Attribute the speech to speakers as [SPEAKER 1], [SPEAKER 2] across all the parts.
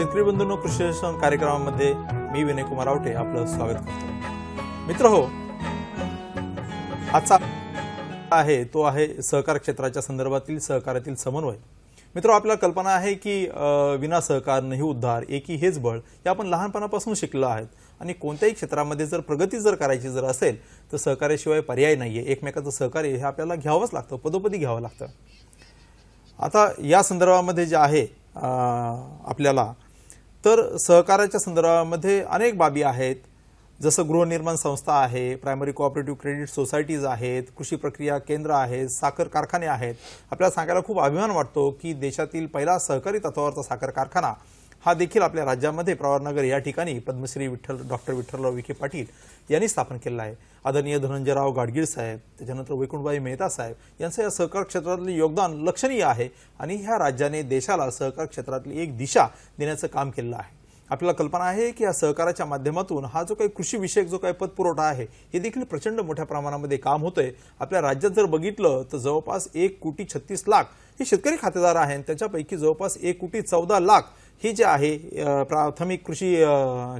[SPEAKER 1] शेतकरी बंधूंनो कृषी कार्यक्रमामध्ये मी विनय कुमार आवटे आपलं स्वागत करतो मित्र हो आजचा आहे तो आहे सहकार क्षेत्राच्या संदर्भातील सहकार्यातील समन्वय मित्र हो, आपल्याला कल्पना आहे की विना सहकार नाही उद्धार एकी हेच बळ हे आपण लहानपणापासून शिकलो आहेत आणि कोणत्याही क्षेत्रामध्ये जर प्रगती जर करायची जर असेल तर सहकार्याशिवाय पर्याय नाही आहे एकमेकाचं सहकार्य हे आपल्याला घ्यावंच लागतं पदोपदी घ्यावं लागतं आता या संदर्भामध्ये जे आहे आपल्याला तर सहकाराच्या संदर्भामध्ये अनेक बाबी आहेत जसं गृहनिर्माण संस्था आहे प्रायमरी कोऑपरेटिव्ह क्रेडिट सोसायटीज आहेत कृषी प्रक्रिया केंद्र आहेत साखर कारखाने आहेत आपल्याला सांगायला खूप अभिमान वाटतो की देशातील पहिला सहकारी तत्वावरचा साखर कारखाना हा देखील आपल्या राज्यामध्ये प्रवारनगर या ठिकाणी पद्मश्री विठ्ठल डॉक्टर विठ्ठलराव विखे पाटील यांनी स्थापन केलेला आहे आदरणीय धनंजयराव गाडगीळ साहेब त्याच्यानंतर वैकुंठबाई मेहता साहेब यांचं या सहकार क्षेत्रातले योगदान लक्षणीय आहे आणि ह्या राज्याने देशाला सहकार क्षेत्रातली एक दिशा देण्याचं काम केलं आहे आपल्याला कल्पना आहे की या सहकाराच्या माध्यमातून हा जो काही कृषीविषयक जो काही पतपुरवठा आहे हे देखील प्रचंड मोठ्या प्रमाणामध्ये काम होतंय आपल्या राज्यात जर बघितलं तर जवळपास एक कोटी छत्तीस लाख हे शेतकरी खातेदार आहेत त्याच्यापैकी जवळपास एक कोटी चौदा लाख ही जे आहे प्राथमिक कृषी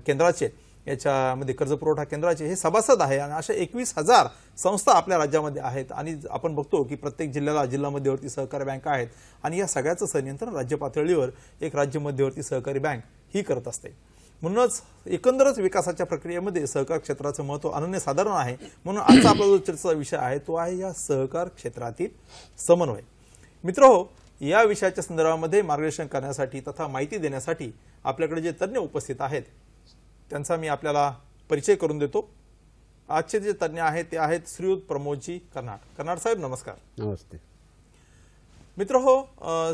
[SPEAKER 1] केंद्राचे याच्यामध्ये कर्ज पुरवठा केंद्राचे हे सभासद आहे आणि अशा एकवीस हजार संस्था आपल्या राज्यामध्ये आहेत आणि आपण बघतो की प्रत्येक जिल्ह्याला जिल्हा मध्यवर्ती सहकारी बँका आहेत आणि या सगळ्याचं संनियंत्रण राज्य पातळीवर एक राज्य मध्यवर्ती सहकारी बँक ही करत असते म्हणूनच एकंदरच विकासाच्या प्रक्रियेमध्ये सहकार क्षेत्राचं महत्व अनन्यसाधारण आहे म्हणून आजचा आपला जो चर्चेचा विषय आहे तो आहे या सहकार क्षेत्रातील समन्वय मित्र हो या विषयाच्या संदर्भामध्ये मार्गदर्शन करण्यासाठी तथा माहिती देण्यासाठी आपल्याकडे जे तज्ज्ञ उपस्थित आहेत त्यांचा मी आपल्याला परिचय करून देतो आजचे जे तज्ञ आहेत ते आहेत श्रीयुत प्रमोदजी कर्नाड कर्नाड साहेब नमस्कार नमस्ते मित्र हो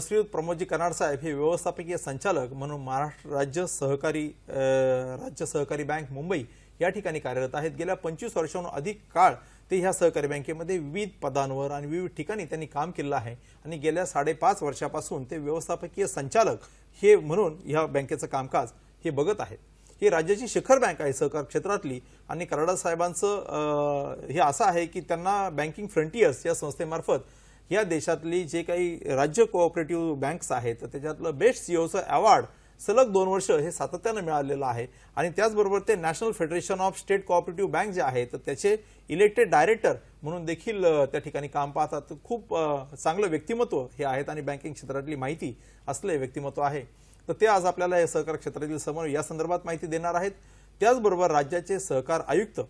[SPEAKER 1] श्रीयुत प्रमोदजी कर्नाड साहेब हे व्यवस्थापकीय संचालक म्हणून महाराष्ट्र राज्य सहकारी राज्य सहकारी बँक मुंबई या ठिकाणी कार्यरत आहेत गेल्या पंचवीस वर्षांहून अधिक काळ ते ह्या सहकारी बँकेमध्ये विविध पदांवर आणि विविध ठिकाणी त्यांनी काम केलं आहे आणि गेल्या साडेपाच वर्षापासून ते व्यवस्थापकीय संचालक हे म्हणून ह्या बँकेचं कामकाज हे बघत आहेत ही राज्याची शिखर बँक आहे सहकार क्षेत्रातली आणि कराडा साहेबांचं हे असं आहे की त्यांना बँकिंग फ्रंटियर्स या संस्थेमार्फत या देशातली जे काही राज्य कोऑपरेटिव्ह बँक्स आहेत त्याच्यातलं बेस्ट सीओचं e अवॉर्ड सलग दोन वर्ष हे सातत्यानं मिळालेलं आहे आणि त्याचबरोबर ते national federation of state cooperative bank जे आहे तर त्याचे इलेक्टेड डायरेक्टर म्हणून देखील त्या ठिकाणी काम पाहतात खूप चांगलं व्यक्तिमत्व हे आहेत आणि बँकिंग क्षेत्रातली माहिती असले व्यक्तिमत्व आहे तर ते आज आपल्याला या सहकार क्षेत्रातील समोर या संदर्भात माहिती देणार आहेत त्याचबरोबर राज्याचे सहकार आयुक्त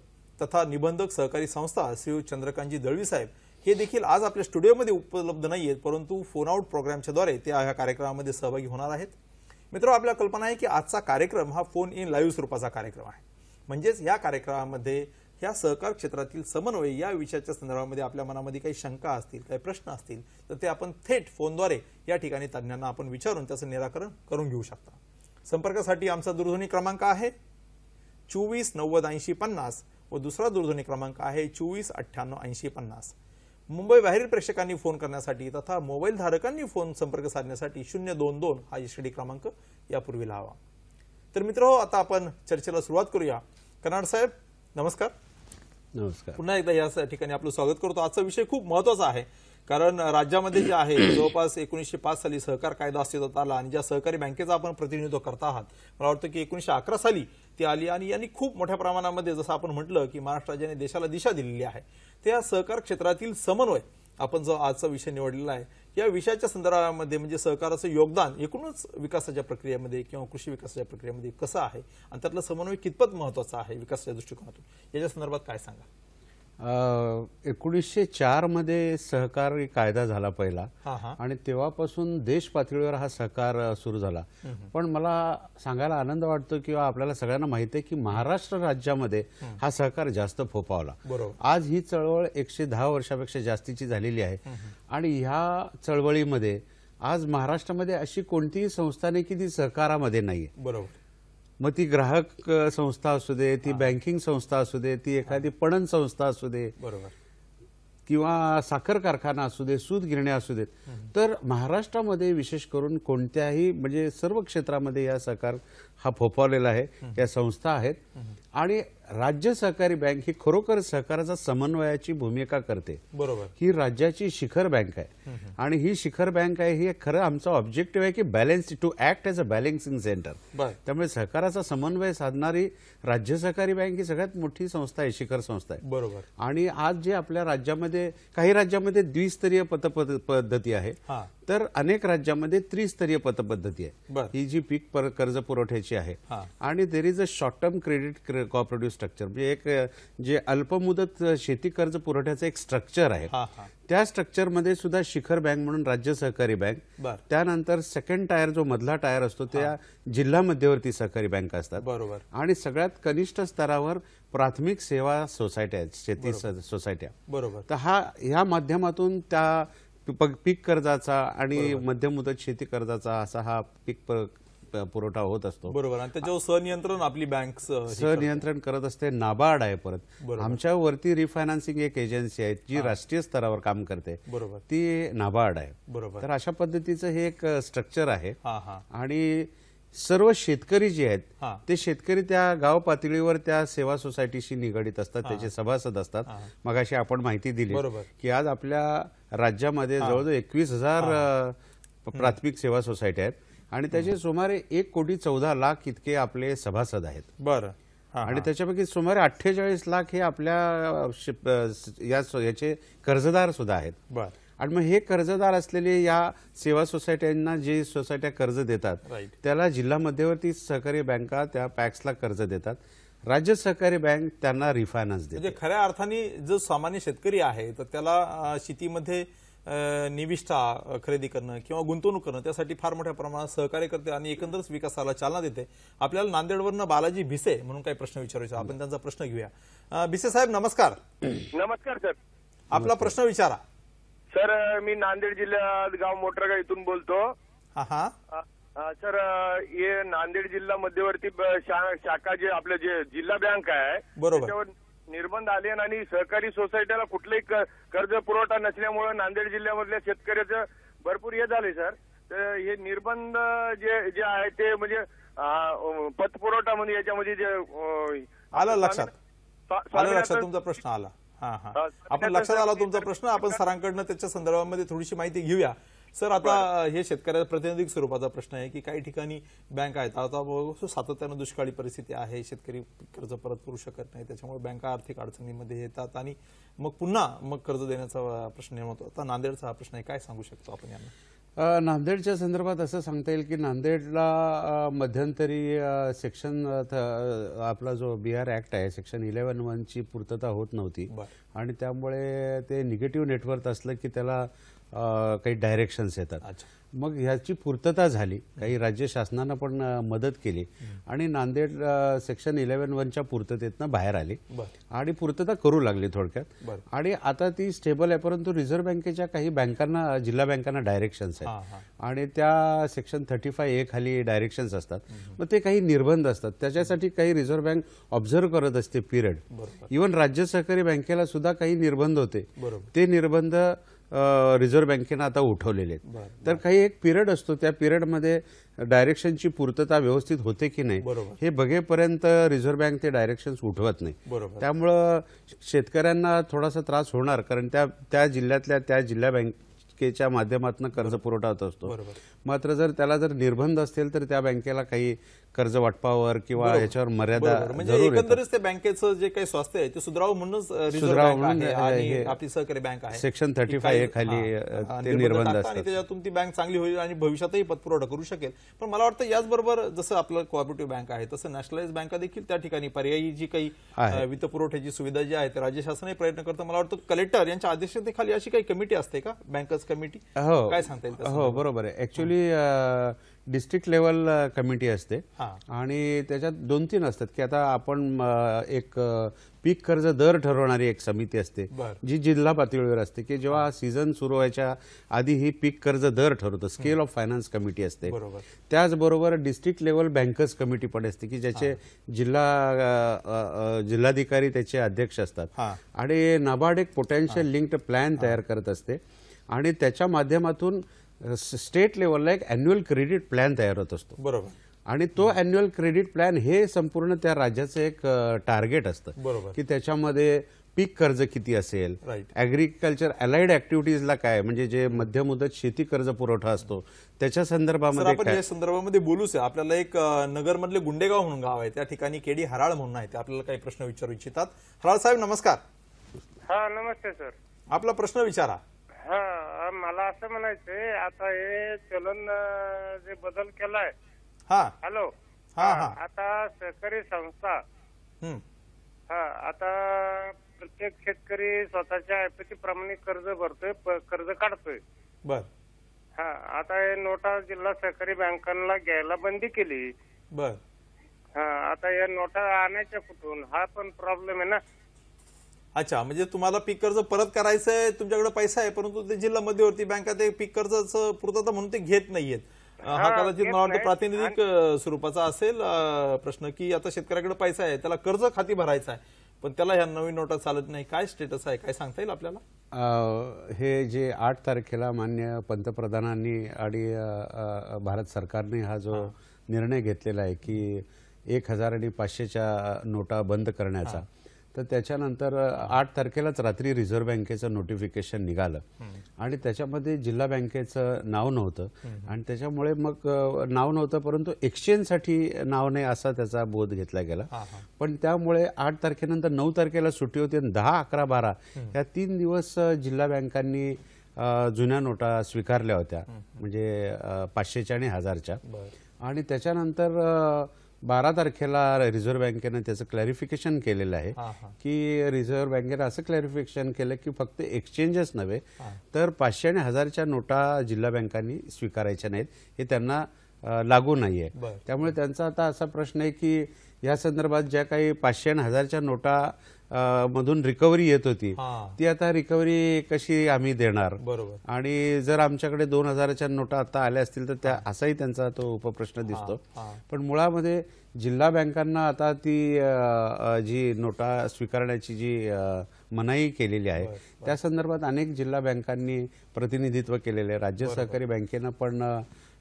[SPEAKER 1] तथा निबंधक सहकारी संस्था श्री चंद्रकांतजी दळवी साहेब हे देखील आज आपल्या स्टुडिओमध्ये उपलब्ध नाही आहेत परंतु फोन आउट प्रोग्रामच्याद्वारे ते या कार्यक्रमामध्ये सहभागी होणार आहेत मित्र आपला कल्पना आहे की आजचा कार्यक्रम हा फोन इन लाईव्ह स्वरूपाचा कार्यक्रम आहे म्हणजेच या कार्यक्रमामध्ये या सहकार क्षेत्रातील समन्वय या विषयाच्या संदर्भामध्ये आपल्या मनामध्ये काही शंका असतील काही प्रश्न असतील तर ते आपण थेट फोनद्वारे या ठिकाणी तज्ज्ञांना आपण विचारून त्याचं निराकरण करून घेऊ शकता संपर्कासाठी आमचा दूरध्वनी क्रमांक आहे चोवीस नव्वद ऐंशी पन्नास व दुसरा दूरध्वनी क्रमांक आहे चोवीस अठ्ठ्याण्णव ऐंशी पन्नास मुंबई बाहेरील प्रेक्षकांनी फोन करण्यासाठी तथा मोबाईल धारकांनी फोन संपर्क साधण्यासाठी शून्य दोन दोन हा एस क्रमांक यापूर्वी लावा तर मित्र हो आता आपण चर्चेला सुरुवात करूया कनाड साहेब नमस्कार नमस्कार पुन्हा एकदा या ठिकाणी आपलं स्वागत करतो आजचा विषय खूप महत्वाचा आहे कारण राज्यामध्ये जे आहे जवळपास एकोणीसशे पाच साली सहकार कायदा अस्तित्वात आला आणि ज्या सहकारी बँकेचा आपण प्रतिनिधित्व करत आहात मला वाटतं की एकोणीसशे अकरा साली ती आली आणि यांनी खूप मोठ्या प्रमाणामध्ये जसं आपण म्हटलं की महाराष्ट्र राज्याने देशाला दिशा दिलेली आहे त्या सहकार क्षेत्रातील समन्वय आपण जो आजचा विषय निवडलेला आहे या विषयाच्या संदर्भामध्ये म्हणजे सहकाराचं योगदान एकूणच विकासाच्या प्रक्रियेमध्ये किंवा कृषी विकासाच्या प्रक्रियेमध्ये कसं आहे आणि त्यातलं समन्वय कितपत महत्वाचा आहे विकासाच्या दृष्टिकोनातून याच्या संदर्भात काय सांगा
[SPEAKER 2] एकोणीसशे चार मध्ये सहकार कायदा झाला पहिला आणि तेव्हापासून देश पातळीवर हा सहकार सुरू झाला पण मला सांगायला आनंद वाटतो किंवा आपल्याला सगळ्यांना माहिती आहे की महाराष्ट्र राज्यामध्ये हा सहकार जास्त फोपावला आज ही चळवळ एकशे दहा वर्षापेक्षा जास्तीची झालेली आहे आणि ह्या चळवळीमध्ये आज महाराष्ट्रामध्ये अशी कोणतीही संस्था नाही की ती सहकारामध्ये नाहीये बरोबर मग ती ग्राहक संस्था असू दे ती बँकिंग संस्था असू दे ती एखादी पणन संस्था असू दे बरोबर किंवा साखर कारखाना असू दे सूत गिरणे असू देत तर महाराष्ट्रामध्ये विशेष करून कोणत्याही म्हणजे सर्व क्षेत्रामध्ये या सरकार हा फोफावलेला आहे या संस्था आहेत आणि राज्य सहकारी बँक ही खरोखर सहकाराचा समन्वयाची भूमिका करते बरोबर ही राज्याची शिखर बँक आहे आणि ही शिखर बँक आहे ही खरं आमचा ऑब्जेक्टिव्ह आहे की balance to act as a balancing centre त्यामुळे सहकाराचा समन्वय साधणारी राज्य सहकारी बँक ही सगळ्यात मोठी संस्था आहे शिखर संस्था आहे बरोबर आणि आज जे आपल्या राज्यामध्ये काही राज्यामध्ये द्विस्तरीय पतपद्धती आहे तर अनेक राज्यामध्ये त्रिस्तरीय पतपद्धती आहे ही जी पीक कर्ज पुरवठ्याची आहे आणि there is a short term credit cooperative structure म्हणजे एक जे अल्पमुदत शेती कर्ज पुरवठ्याचं एक स्ट्रक्चर आहे त्या स्ट्रक्चरमध्ये सुद्धा शिखर बँक म्हणून राज्य सहकारी बँक त्यानंतर सेकंड टायर जो मधला टायर असतो त्या जिल्हा मध्यवर्ती सहकारी बँक असतात बरोबर आणि सगळ्यात कनिष्ठ स्तरावर प्राथमिक सेवा सोसायट्या शेती सोसायट्या बरोबर तर हा ह्या माध्यमातून त्या पीक कर्जाचा आणि मध्यम मुदत शेती कर्जाचा असा हा पीक पुरवठा होत असतो
[SPEAKER 1] बरोबर आणि त्याच्यावर सनियंत्रण आपली बँक सनियंत्रण
[SPEAKER 2] करत असते नाबार्ड आहे परत आमच्यावरती रिफायनान्सिंग एक एजन्सी आहे जी राष्ट्रीय स्तरावर काम करते बरोबर ती नाबार्ड आहे बरोबर तर अशा पद्धतीचं हे एक स्ट्रक्चर आहे आणि सर्व शेतकरी जे आहेत ते शेतकरी त्या गाव पातळीवर त्या सेवा सोसायटीशी निगडित असतात त्याचे सभासद असतात मग आपण माहिती दिली की आज आपल्या राज्यामध्ये जवळजवळ एकवीस हजार प्राथमिक सेवा सोसायटी आहेत आणि त्याचे सुमारे एक कोटी चौदा लाख इतके आपले सभासद आहेत बरं आणि त्याच्यापैकी सुमारे अठ्ठेचाळीस लाख हे आपल्या याचे कर्जदार सुद्धा आहेत बरं आणि मग हे कर्जदार असलेले या सेवा सोसायट्यांना जे सोसायट्या कर्ज देतात त्याला जिल्हा मध्यवर्ती सहकारी बँका त्या पॅक्सला कर्ज देतात राज्य सहकारी बँक त्यांना रिफायनान्स देते
[SPEAKER 1] म्हणजे खऱ्या अर्थाने जो सामान्य शेतकरी आहे तर त्याला शेतीमध्ये निविष्ठा खरेदी करणं किंवा गुंतवणूक करणं त्यासाठी फार मोठ्या प्रमाणात सहकार्य करते आणि एकंदरच विकासाला चालना देते आपल्याला नांदेडवरनं बालाजी भिसे म्हणून काही प्रश्न विचारायचा आपण त्यांचा प्रश्न घेऊया भिसे साहेब नमस्कार नमस्कार सर आपला प्रश्न विचारा
[SPEAKER 3] सर मी नांदेड जिल्ह्यात गाव मोटरगा इथून बोलतो हा सर हे नांदेड जिल्हा मध्यवर्ती शाखा जे आपलं जे जिल्हा बँक आहे त्याच्यावर निर्बंध आले आणि सहकारी सोसायटीला कुठलाही कर्ज पुरवठा नसल्यामुळे नांदेड जिल्ह्यामधल्या शेतकऱ्याचं भरपूर हे झाले सर तर हे निर्बंध जे जे आहे ते म्हणजे पतपुरवठा म्हणजे याच्यामध्ये जे आलं
[SPEAKER 1] लक्षात
[SPEAKER 3] आलं लक्षात तुमचा
[SPEAKER 1] प्रश्न आला हा हा आपण लक्षात आला तुमचा प्रश्न आपण सरांकडनं त्याच्या संदर्भामध्ये थोडीशी माहिती घेऊया सर आता हे शेतकऱ्याचा प्रतिनिधिक स्वरूपाचा प्रश्न आहे की काही ठिकाणी बँक आहेत आता सातत्यानं दुष्काळी परिस्थिती आहे शेतकरी कर्ज परत करू शकत नाही त्याच्यामुळे बँका आर्थिक अडचणीमध्ये येतात आणि मग पुन्हा मग कर्ज देण्याचा प्रश्न निर्माण होतो आता नांदेडचा हा प्रश्न आहे काय सांगू शकतो आपण
[SPEAKER 2] यांना नांदेडच्या संदर्भात असं सांगता येईल की नांदेडला मध्यंतरी सेक्शन आपला जो बिहार ऍक्ट आहे सेक्शन इलेव्हन वनची पूर्तता होत नव्हती आणि त्यामुळे ते निगेटिव्ह नेटवर्क असलं की त्याला काही डायरेक्शन्स येतात मग ह्याची पूर्तता झाली काही राज्य शासनानं पण मदत केली आणि नांदेड सेक्शन इलेव्हन वनच्या पूर्ततेतनं बाहेर आली आणि पूर्तता करू लागली थोडक्यात आणि आता ती स्टेबल आहे परंतु रिझर्व्ह बँकेच्या काही बँकांना जिल्हा बँकांना डायरेक्शन्स आहेत आणि त्या सेक्शन थर्टी फाय ए खाली डायरेक्शन्स असतात मग ते काही निर्बंध असतात त्याच्यासाठी काही रिझर्व्ह बँक ऑब्झर्व्ह करत असते पिरियड इव्हन राज्य सहकारी बँकेला सुद्धा काही निर्बंध होते ते निर्बंध रिझर्व्ह बँकेनं आता उठवलेले आहेत तर काही एक पिरियड असतो त्या पिरियडमध्ये डायरेक्शनची पूर्तता व्यवस्थित होते की नाही हे बघेपर्यंत रिझर्व्ह बँक ते डायरेक्शन्स उठवत नाही त्यामुळं शेतकऱ्यांना थोडासा त्रास होणार कारण त्या त्या जिल्ह्यातल्या त्या जिल्हा बँकेच्या माध्यमातून कर्ज पुरवठा होत असतो मात्र जर त्याला जर निर्बंध असतील तर त्या बँकेला काही कर्ज वाटपावर किंवा याच्यावर मर्यादा म्हणजे एकंदरीत
[SPEAKER 1] ते बँकेचं जे काही स्वास्थ्य आहे ते सुधराव म्हणूनच सुधराव म्हणून आपली सहकारी बँक आहे सेक्शन थर्टी फाय खाली निर्बंध असतात त्याच्यातून ती बँक चांगली होईल आणि भविष्यातही पतपुरवठा करू शकेल पण मला वाटतं याचबरोबर जसं आपलं कोऑपरेटिव्ह बँक आहे तसं नॅशनलाइज बँका देखील त्या ठिकाणी पर्यायी जी काही वित्त सुविधा जी आहे राज्य शासनही प्रयत्न करतं मला वाटतं कलेक्टर यांच्या अध्यक्षतेखाली अशी काही कमिटी असते का बँकर्स कमिटी हो. काय सांगता येईल हो बरोबर आहे ऍक्च्युली
[SPEAKER 2] डिस्ट्रिक्ट लेवल कमिटी असते आणि त्याच्यात दोन तीन असतात की आता आपण एक पीक कर्ज दर ठरवणारी एक समिती असते जी जिल्हा पातळीवर असते की जेव्हा सीझन सुरू व्हायच्या आधी ही पीक कर्ज दर ठरवतं स्केल ऑफ फायनान्स कमिटी असते त्याचबरोबर डिस्ट्रिक्ट लेवल बँकर्स कमिटी पण असते की ज्याचे जिल्हा जिल्हाधिकारी त्याचे अध्यक्ष असतात आणि नाबार्ड एक पोटेन्शियल लिंक्ड प्लॅन तयार करत असते आणि त्याच्या माध्यमातून स्टेट लेवलला एक अॅन्युअल क्रेडिट प्लॅन तयार होत असतो बरोबर आणि तो अॅन्युअल क्रेडिट प्लॅन हे संपूर्ण त्या राज्याचं एक टार्गेट असतं बरोबर की त्याच्यामध्ये पीक कर्ज किती असेल ऍग्रिकल्चर अलाइड ऍक्टिव्हिटीजला काय म्हणजे जे मुदत शेती कर्ज पुरवठा असतो त्याच्या संदर्भामध्ये आपण या
[SPEAKER 1] संदर्भामध्ये बोलूच आपल्याला एक नगरमधले गुंडेगाव म्हणून गाव आहे त्या ठिकाणी केडी हराळ म्हणून आहे आपल्याला काही प्रश्न विचारू इच्छितात हराळ साहेब नमस्कार
[SPEAKER 3] हा नमस्ते सर
[SPEAKER 1] आपला प्रश्न विचारा
[SPEAKER 3] हा मला असं म्हणायचंय आता हे चलन जे बदल केलाय हॅलो
[SPEAKER 1] आता
[SPEAKER 3] सहकारी संस्था हा आता प्रत्येक शेतकरी स्वतःच्या ऐपती प्रमाणे कर्ज भरतोय कर्ज काढतोय बर हा आता हे नोटा जिल्हा सहकारी बँकांना घ्यायला बंदी केली बर हा आता या नोटा आणायच्या कुठून हा पण प्रॉब्लेम आहे ना
[SPEAKER 1] अच्छा म्हणजे तुम्हाला पीक कर्ज परत करायचं आहे तुमच्याकडे पैसा आहे परंतु ते जिल्हा मध्यवर्ती बँका ते पीक कर्ज पूर्तता म्हणून ते घेत नाहीयेत हा कदाचित मला वाटतं प्रातिनिधिक स्वरूपाचा असेल प्रश्न की आता शेतकऱ्याकडे पैसा आहे त्याला कर्ज खाती भरायचं आहे पण त्याला ह्या नवीन नोटा चालत नाही काय स्टेटस आहे काय सांगता येईल
[SPEAKER 2] आपल्याला हे जे आठ तारखेला मान्य पंतप्रधानांनी आणि भारत सरकारने हा जो निर्णय घेतलेला आहे की एक हजार आणि पाचशेच्या नोटा बंद करण्याचा तर त्याच्यानंतर आठ तारखेलाच रात्री रिझर्व्ह बँकेचं नोटिफिकेशन निघालं आणि त्याच्यामध्ये जिल्हा बँकेचं नाव नव्हतं आणि त्याच्यामुळे मग नाव नव्हतं परंतु एक्सचेंजसाठी नाव नाही असा त्याचा बोध घेतला गेला पण त्यामुळे आठ तारखेनंतर नऊ तारखेला सुट्टी होती आणि दहा अकरा बारा या तीन दिवस जिल्हा बँकांनी जुन्या नोटा स्वीकारल्या होत्या म्हणजे पाचशेच्या आणि हजारच्या आणि त्याच्यानंतर बारा तारखेला रिझर्व्ह बँकेनं त्याचं क्लॅरिफिकेशन केलेलं आहे की रिझर्व्ह बँकेनं असं क्लॅरिफिकेशन केलं की फक्त एक्सचेंजच नव्हे तर पाचशे आणि हजारच्या नोटा जिल्हा बँकांनी स्वीकारायच्या नाहीत हे त्यांना लागू नाही आहे त्यामुळे त्यांचा आता असा प्रश्न आहे की या संदर्भात ज्या काही पाचशे आणि हजारच्या नोटा मधून रिकव्हरी येत होती ती आता रिकव्हरी कशी आम्ही देणार बरोबर आणि जर आमच्याकडे दोन हजाराच्या नोटा आता आल्या असतील तर त्या असाही त्यांचा तो उपप्रश्न दिसतो पण मुळामध्ये जिल्हा बँकांना आता ती जी नोटा स्वीकारण्याची जी मनाई केलेली आहे त्या संदर्भात अनेक जिल्हा बँकांनी प्रतिनिधित्व केलेले आहे राज्य सहकारी बँकेनं पण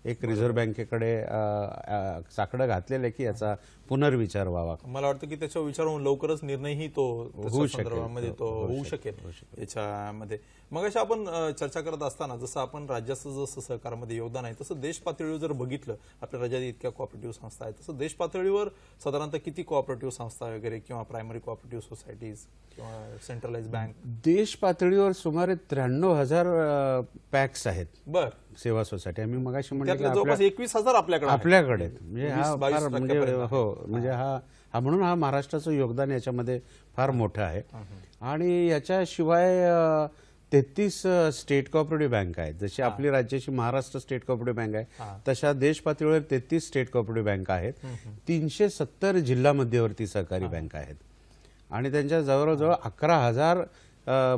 [SPEAKER 2] एक रिझर्व्ह बँकेकडे साकडं घातलेलं आहे की याचा पुनर्विचार व्हावा मला वाटतं
[SPEAKER 1] की त्याच्यावर विचार होऊन लवकरच निर्णयही तो होऊ संदर्भामध्ये तो होऊ शकेल याच्यामध्ये मग अशा आपण चर्चा करत असताना जसं आपण राज्याचं जसं सहकारामध्ये योगदान आहे तसं देश पातळीवर जर बघितलं आपल्या राज्यात इतक्या कॉपरेटिव्ह संस्था आहेत तसं देश पातळीवर साधारणतः किती कॉपरेटिव्ह संस्था वगैरे किंवा प्रायमरी कॉपरेटिव्ह सोसायटीज किंवा सेंट्रलाइज बँक
[SPEAKER 2] देश पातळीवर सुमारे त्र्याण्णव हजार पॅक्स आहेत बर सेवा सोसायटी आम्ही मग जवळपास एकवीस हजार आपल्याकडे आपल्याकडे म्हणजे, म्हणजे हो म्हणजे हा हा म्हणून हा महाराष्ट्राचं योगदान याच्यामध्ये फार मोठं आहे आणि याच्याशिवाय तेहतीस स्टेट कॉपरेटिव्ह बँक आहेत जशी आपली राज्याची महाराष्ट्र स्टेट कॉपरेटिव्ह बँक आहे तशा देश पातळीवर तेहतीस स्टेट कॉपरेटिव्ह बँक आहेत तीनशे सत्तर जिल्हा मध्यवर्ती सहकारी बँक आहेत आणि त्यांच्या जवळजवळ अकरा हजार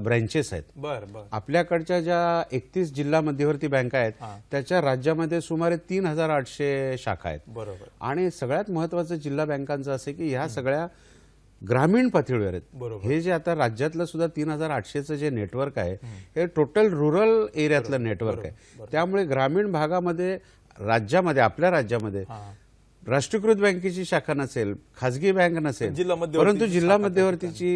[SPEAKER 2] ब्रँचेस आहेत बरं आपल्याकडच्या ज्या एकतीस जिल्हा मध्यवर्ती बँका आहेत त्याच्या राज्यामध्ये सुमारे तीन हजार आठशे शाखा आहेत बरोबर आणि सगळ्यात महत्वाचं जिल्हा बँकांचं असे की ह्या सगळ्या ग्रामीण पातळीवर आहेत हे जे आता राज्यातलं सुद्धा तीन हजार आठशेचं जे नेटवर्क आहे हे टोटल रुरल एरियातलं नेटवर्क आहे त्यामुळे ग्रामीण भागामध्ये राज्यामध्ये आपल्या राज्यामध्ये राष्ट्रीयकृत बँकेची शाखा नसेल खाजगी बँक नसेल परंतु जिल्हा मध्यवर्तीची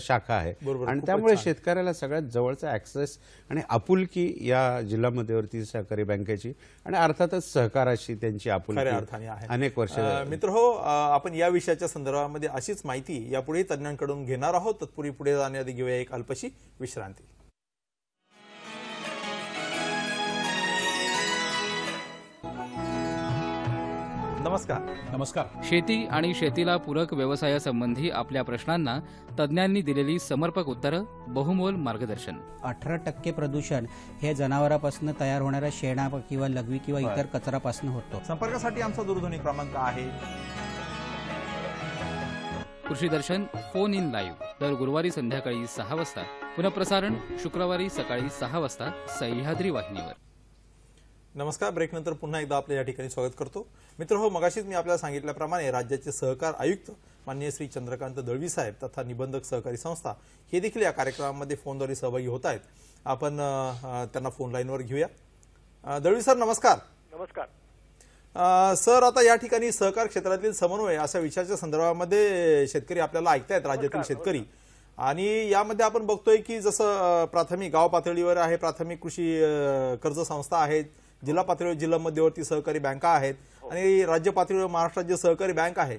[SPEAKER 2] शाखा आहे आणि त्यामुळे शेतकऱ्याला सगळ्यात जवळचा ऍक्सेस आणि आपुलकी या जिल्हा मध्यवर्ती सहकारी बँकेची आणि अर्थातच सहकाराशी त्यांची आपुलकी अनेक वर्ष
[SPEAKER 1] मित्र हो आपण या विषयाच्या संदर्भामध्ये अशीच माहिती यापुढे तज्ञांकडून घेणार आहोत तत्पूर्वी पुढे जाण्याआधी घेऊया एक अल्पशी विश्रांती
[SPEAKER 3] नमस्कार नमस्कार शेती आणि शेतीला पूरक व्यवसायासंबंधी आपल्या प्रश्नांना तज्ज्ञांनी दिलेली समर्पक उत्तरं बहुमोल मार्गदर्शन
[SPEAKER 2] अठरा टक्के प्रदूषण हे जनावरांपासून तयार होणाऱ्या शेणा किंवा लघवी किंवा इतर कचरापासून होतो
[SPEAKER 1] संपर्कासाठी आमचा दूरध्वनी क्रमांक आहे
[SPEAKER 3] कृषी दर्शन फोन इन लाईव्ह दर गुरुवारी संध्याकाळी सहा वाजता पुनप्रसारण शुक्रवारी सकाळी सहा वाजता सह्याद्री वाहिनीवर
[SPEAKER 1] नमस्कार ब्रेकनंतर पुन्हा एकदा आपल्या या ठिकाणी स्वागत करतो मित्र हो मगाशीच मी आपल्याला सांगितल्याप्रमाणे राज्याचे सहकार आयुक्त मान्य श्री चंद्रकांत दळवी साहेब तथा निबंधक सहकारी संस्था हे देखील या कार्यक्रमामध्ये फोनद्वारे सहभागी होत आहेत आपण त्यांना फोन लाईनवर घेऊया दळवी सर नमस्कार
[SPEAKER 3] नमस्कार
[SPEAKER 1] सर आता या ठिकाणी सहकार क्षेत्रातील समन्वय अशा विषयाच्या संदर्भामध्ये शेतकरी आपल्याला ऐकतायत हो राज्यातील हो शेतकरी आणि यामध्ये आपण बघतोय की जसं प्राथमिक गाव पातळीवर आहे प्राथमिक कृषी कर्ज संस्था आहेत जिल्हा पातळीवर जिल्हा मध्यवर्ती सहकारी बँका आहेत हो. आणि राज्य पातळीवर महाराष्ट्र राज्य सहकारी बँक आहे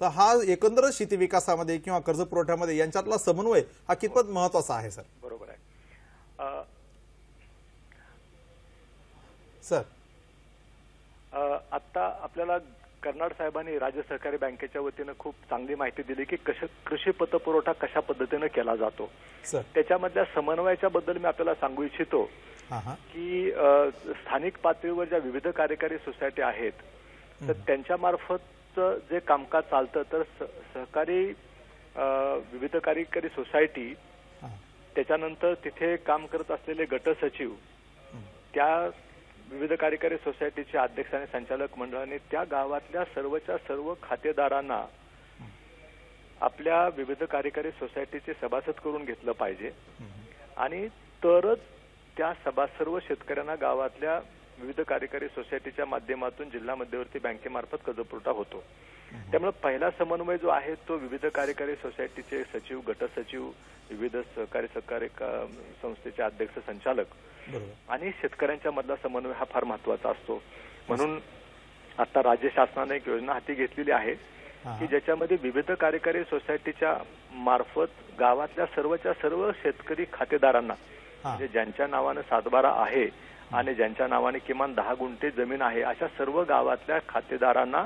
[SPEAKER 1] तर हा एकंदर शेती विकासामध्ये किंवा कर्ज पुरवठ्यामध्ये यांच्यातला समन्वय हा कितपत महत्वाचा आहे सर
[SPEAKER 3] बरोबर
[SPEAKER 4] आहे सर आता आपल्याला कर्नाड साहेबांनी राज्य सहकारी बँकेच्या वतीनं खूप चांगली माहिती दिली की कश कृषी पतपुरवठा कशा पद्धतीनं केला जातो त्याच्यामधल्या समन्वयाच्या बद्दल मी आपल्याला सांगू इच्छितो की स्थानिक पातळीवर ज्या विविध कार्यकारी सोसायटी आहेत तर त्यांच्या मार्फत जे कामकाज चालतं तर सहकारी विविध कार्यकारी सोसायटी त्याच्यानंतर तिथे काम करत असलेले गट सचिव त्या विविध कार्यकारी सोसायटीचे अध्यक्ष आणि संचालक मंडळाने त्या गावातल्या सर्वच्या सर्व खातेदारांना आपल्या विविध कार्यकारी सोसायटीचे सभासद करून घेतलं पाहिजे आणि तरच त्या सभा सर्व शेतकऱ्यांना गावातल्या विविध कार्यकारी सोसायटीच्या माध्यमातून जिल्हा मध्यवर्ती बँकेमार्फत कर्जपुरवठा होतो त्यामुळे पहिला समन्वय जो आहे तो विविध कार्यकारी सोसायटीचे सचिव गट सचिव विविध सहकारी सहकारी संस्थेचे अध्यक्ष संचालक आणि शेतकऱ्यांच्या मधला समन्वय हा फार महत्वाचा असतो म्हणून आता राज्य शासनाने एक योजना हाती घेतलेली आहे की ज्याच्यामध्ये विविध कार्यकारी सोसायटीच्या मार्फत गावातल्या सर्वच्या सर्व शेतकरी खातेदारांना म्हणजे ज्यांच्या नावानं सातबारा आहे आणि ज्यांच्या नावाने किमान दहा गुंठे जमीन आहे अशा सर्व गावातल्या खातेदारांना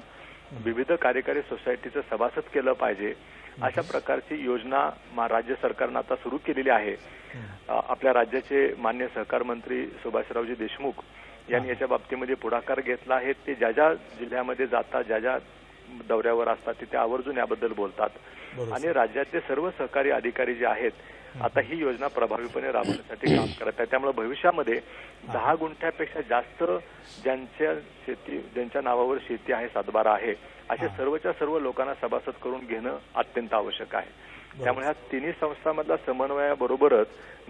[SPEAKER 4] विविध कार्यकारी सोसायटीचं सभासद केलं पाहिजे अशा प्रकारची योजना राज्य सरकारनं आता सुरू केलेली आहे आपल्या राज्याचे मान्य सहकार मंत्री सुभाषरावजी देशमुख यांनी याच्या बाबतीमध्ये पुढाकार घेतला आहे ते ज्या ज्या जिल्ह्यामध्ये जातात ज्या ज्या दौऱ्यावर असतात तिथे आवर्जून याबद्दल बोलतात आणि राज्यातले सर्व सहकारी अधिकारी जे आहेत आता ही योजना प्रभावीपणे राबवण्यासाठी काम करत आहे त्यामुळे भविष्यामध्ये दहा गुंठ्यापेक्षा जास्त ज्यांच्या शेती ज्यांच्या नावावर शेती आहे सातबारा आहे असे सर्वच्या सर्व लोकांना सभासद करून घेणं अत्यंत आवश्यक आहे त्यामुळे ह्या तिन्ही संस्थांमधल्या समन्वयाबरोबरच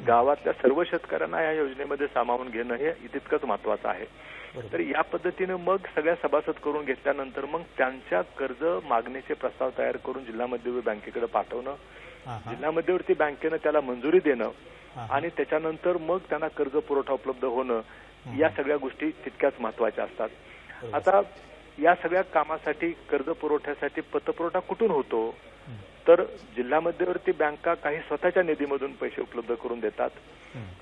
[SPEAKER 4] गावातल्या सर्व शेतकऱ्यांना या योजनेमध्ये सामावून घेणं हे तितकंच महत्वाचं आहे तर या पद्धतीनं मग सगळ्या सभासद करून घेतल्यानंतर मग त्यांच्या कर्ज मागणीचे प्रस्ताव तयार करून जिल्हा मध्यवर्ती बँकेकडे पाठवणं जिल्हा मध्यवर्ती बँकेनं त्याला मंजुरी देणं आणि त्याच्यानंतर मग त्यांना कर्ज पुरवठा उपलब्ध होणं या सगळ्या गोष्टी तितक्याच महत्वाच्या असतात आता या सगळ्या कामासाठी कर्ज पुरवठ्यासाठी पतपुरवठा कुठून होतो तर जिल्हा मध्यवर्ती बँका काही स्वतःच्या निधीमधून पैसे उपलब्ध करून देतात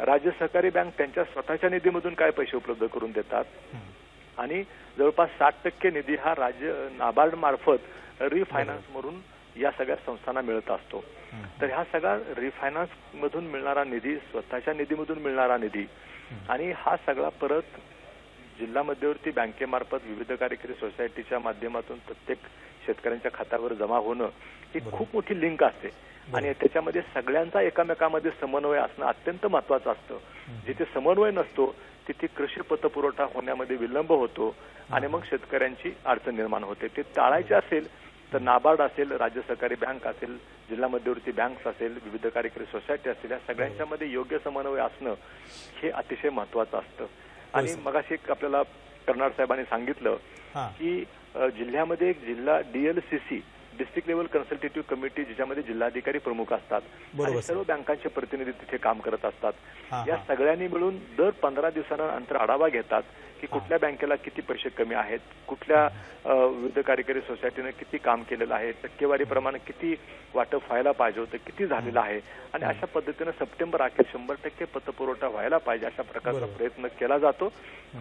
[SPEAKER 4] राज्य सहकारी बँक त्यांच्या स्वतःच्या निधीमधून काय पैसे उपलब्ध करून देतात आणि जवळपास साठ टक्के निधी हा राज्य नाबार्ड मार्फत रिफायनान्स म्हणून या सगळ्या संस्थांना मिळत असतो तर हा सगळा रिफायनान्स मधून मिळणारा निधी स्वतःच्या निधीमधून मिळणारा निधी आणि हा सगळा परत जिल्हा मध्यवर्ती बँकेमार्फत विविध कार्यकारी सोसायटीच्या माध्यमातून प्रत्येक शेतकऱ्यांच्या खात्यावर जमा होणं ही खूप मोठी लिंक असते आणि त्याच्यामध्ये सगळ्यांचा एकामेकामध्ये समन्वय असणं अत्यंत महत्वाचं असतं जिथे समन्वय नसतो तिथे कृषी पतपुरवठा होण्यामध्ये विलंब होतो आणि मग शेतकऱ्यांची अडचण निर्माण होते ते टाळायचे असेल तर नाबार्ड असेल राज्य सहकारी बँक असेल जिल्हा मध्यवर्ती बँक असेल विविध कार्यकारी सोसायटी असेल या सगळ्यांच्यामध्ये योग्य समन्वय असणं हे अतिशय महत्वाचं असतं आणि मगाशी आपल्याला कर्नाड साहेबांनी सांगितलं की जिल्ह्यामध्ये एक जिल्हा DLCC district level consultative committee ज्याच्यामध्ये जिल्हाधिकारी प्रमुख असतात आणि सर्व बँकांचे प्रतिनिधी तिथे काम करत असतात या सगळ्यांनी मिळून दर पंधरा अंतर आढावा घेतात की कुठल्या बँकेला किती पैसे कमी आहेत कुठल्या विविध कार्यकारी सोसायटीनं किती काम केलेलं आहे टक्केवारी प्रमाण किती वाटप व्हायला पाहिजे होतं किती झालेलं आहे आणि अशा पद्धतीनं सप्टेंबर अखेर शंभर टक्के पतपुरवठा व्हायला पाहिजे अशा प्रकारचा प्रयत्न केला जातो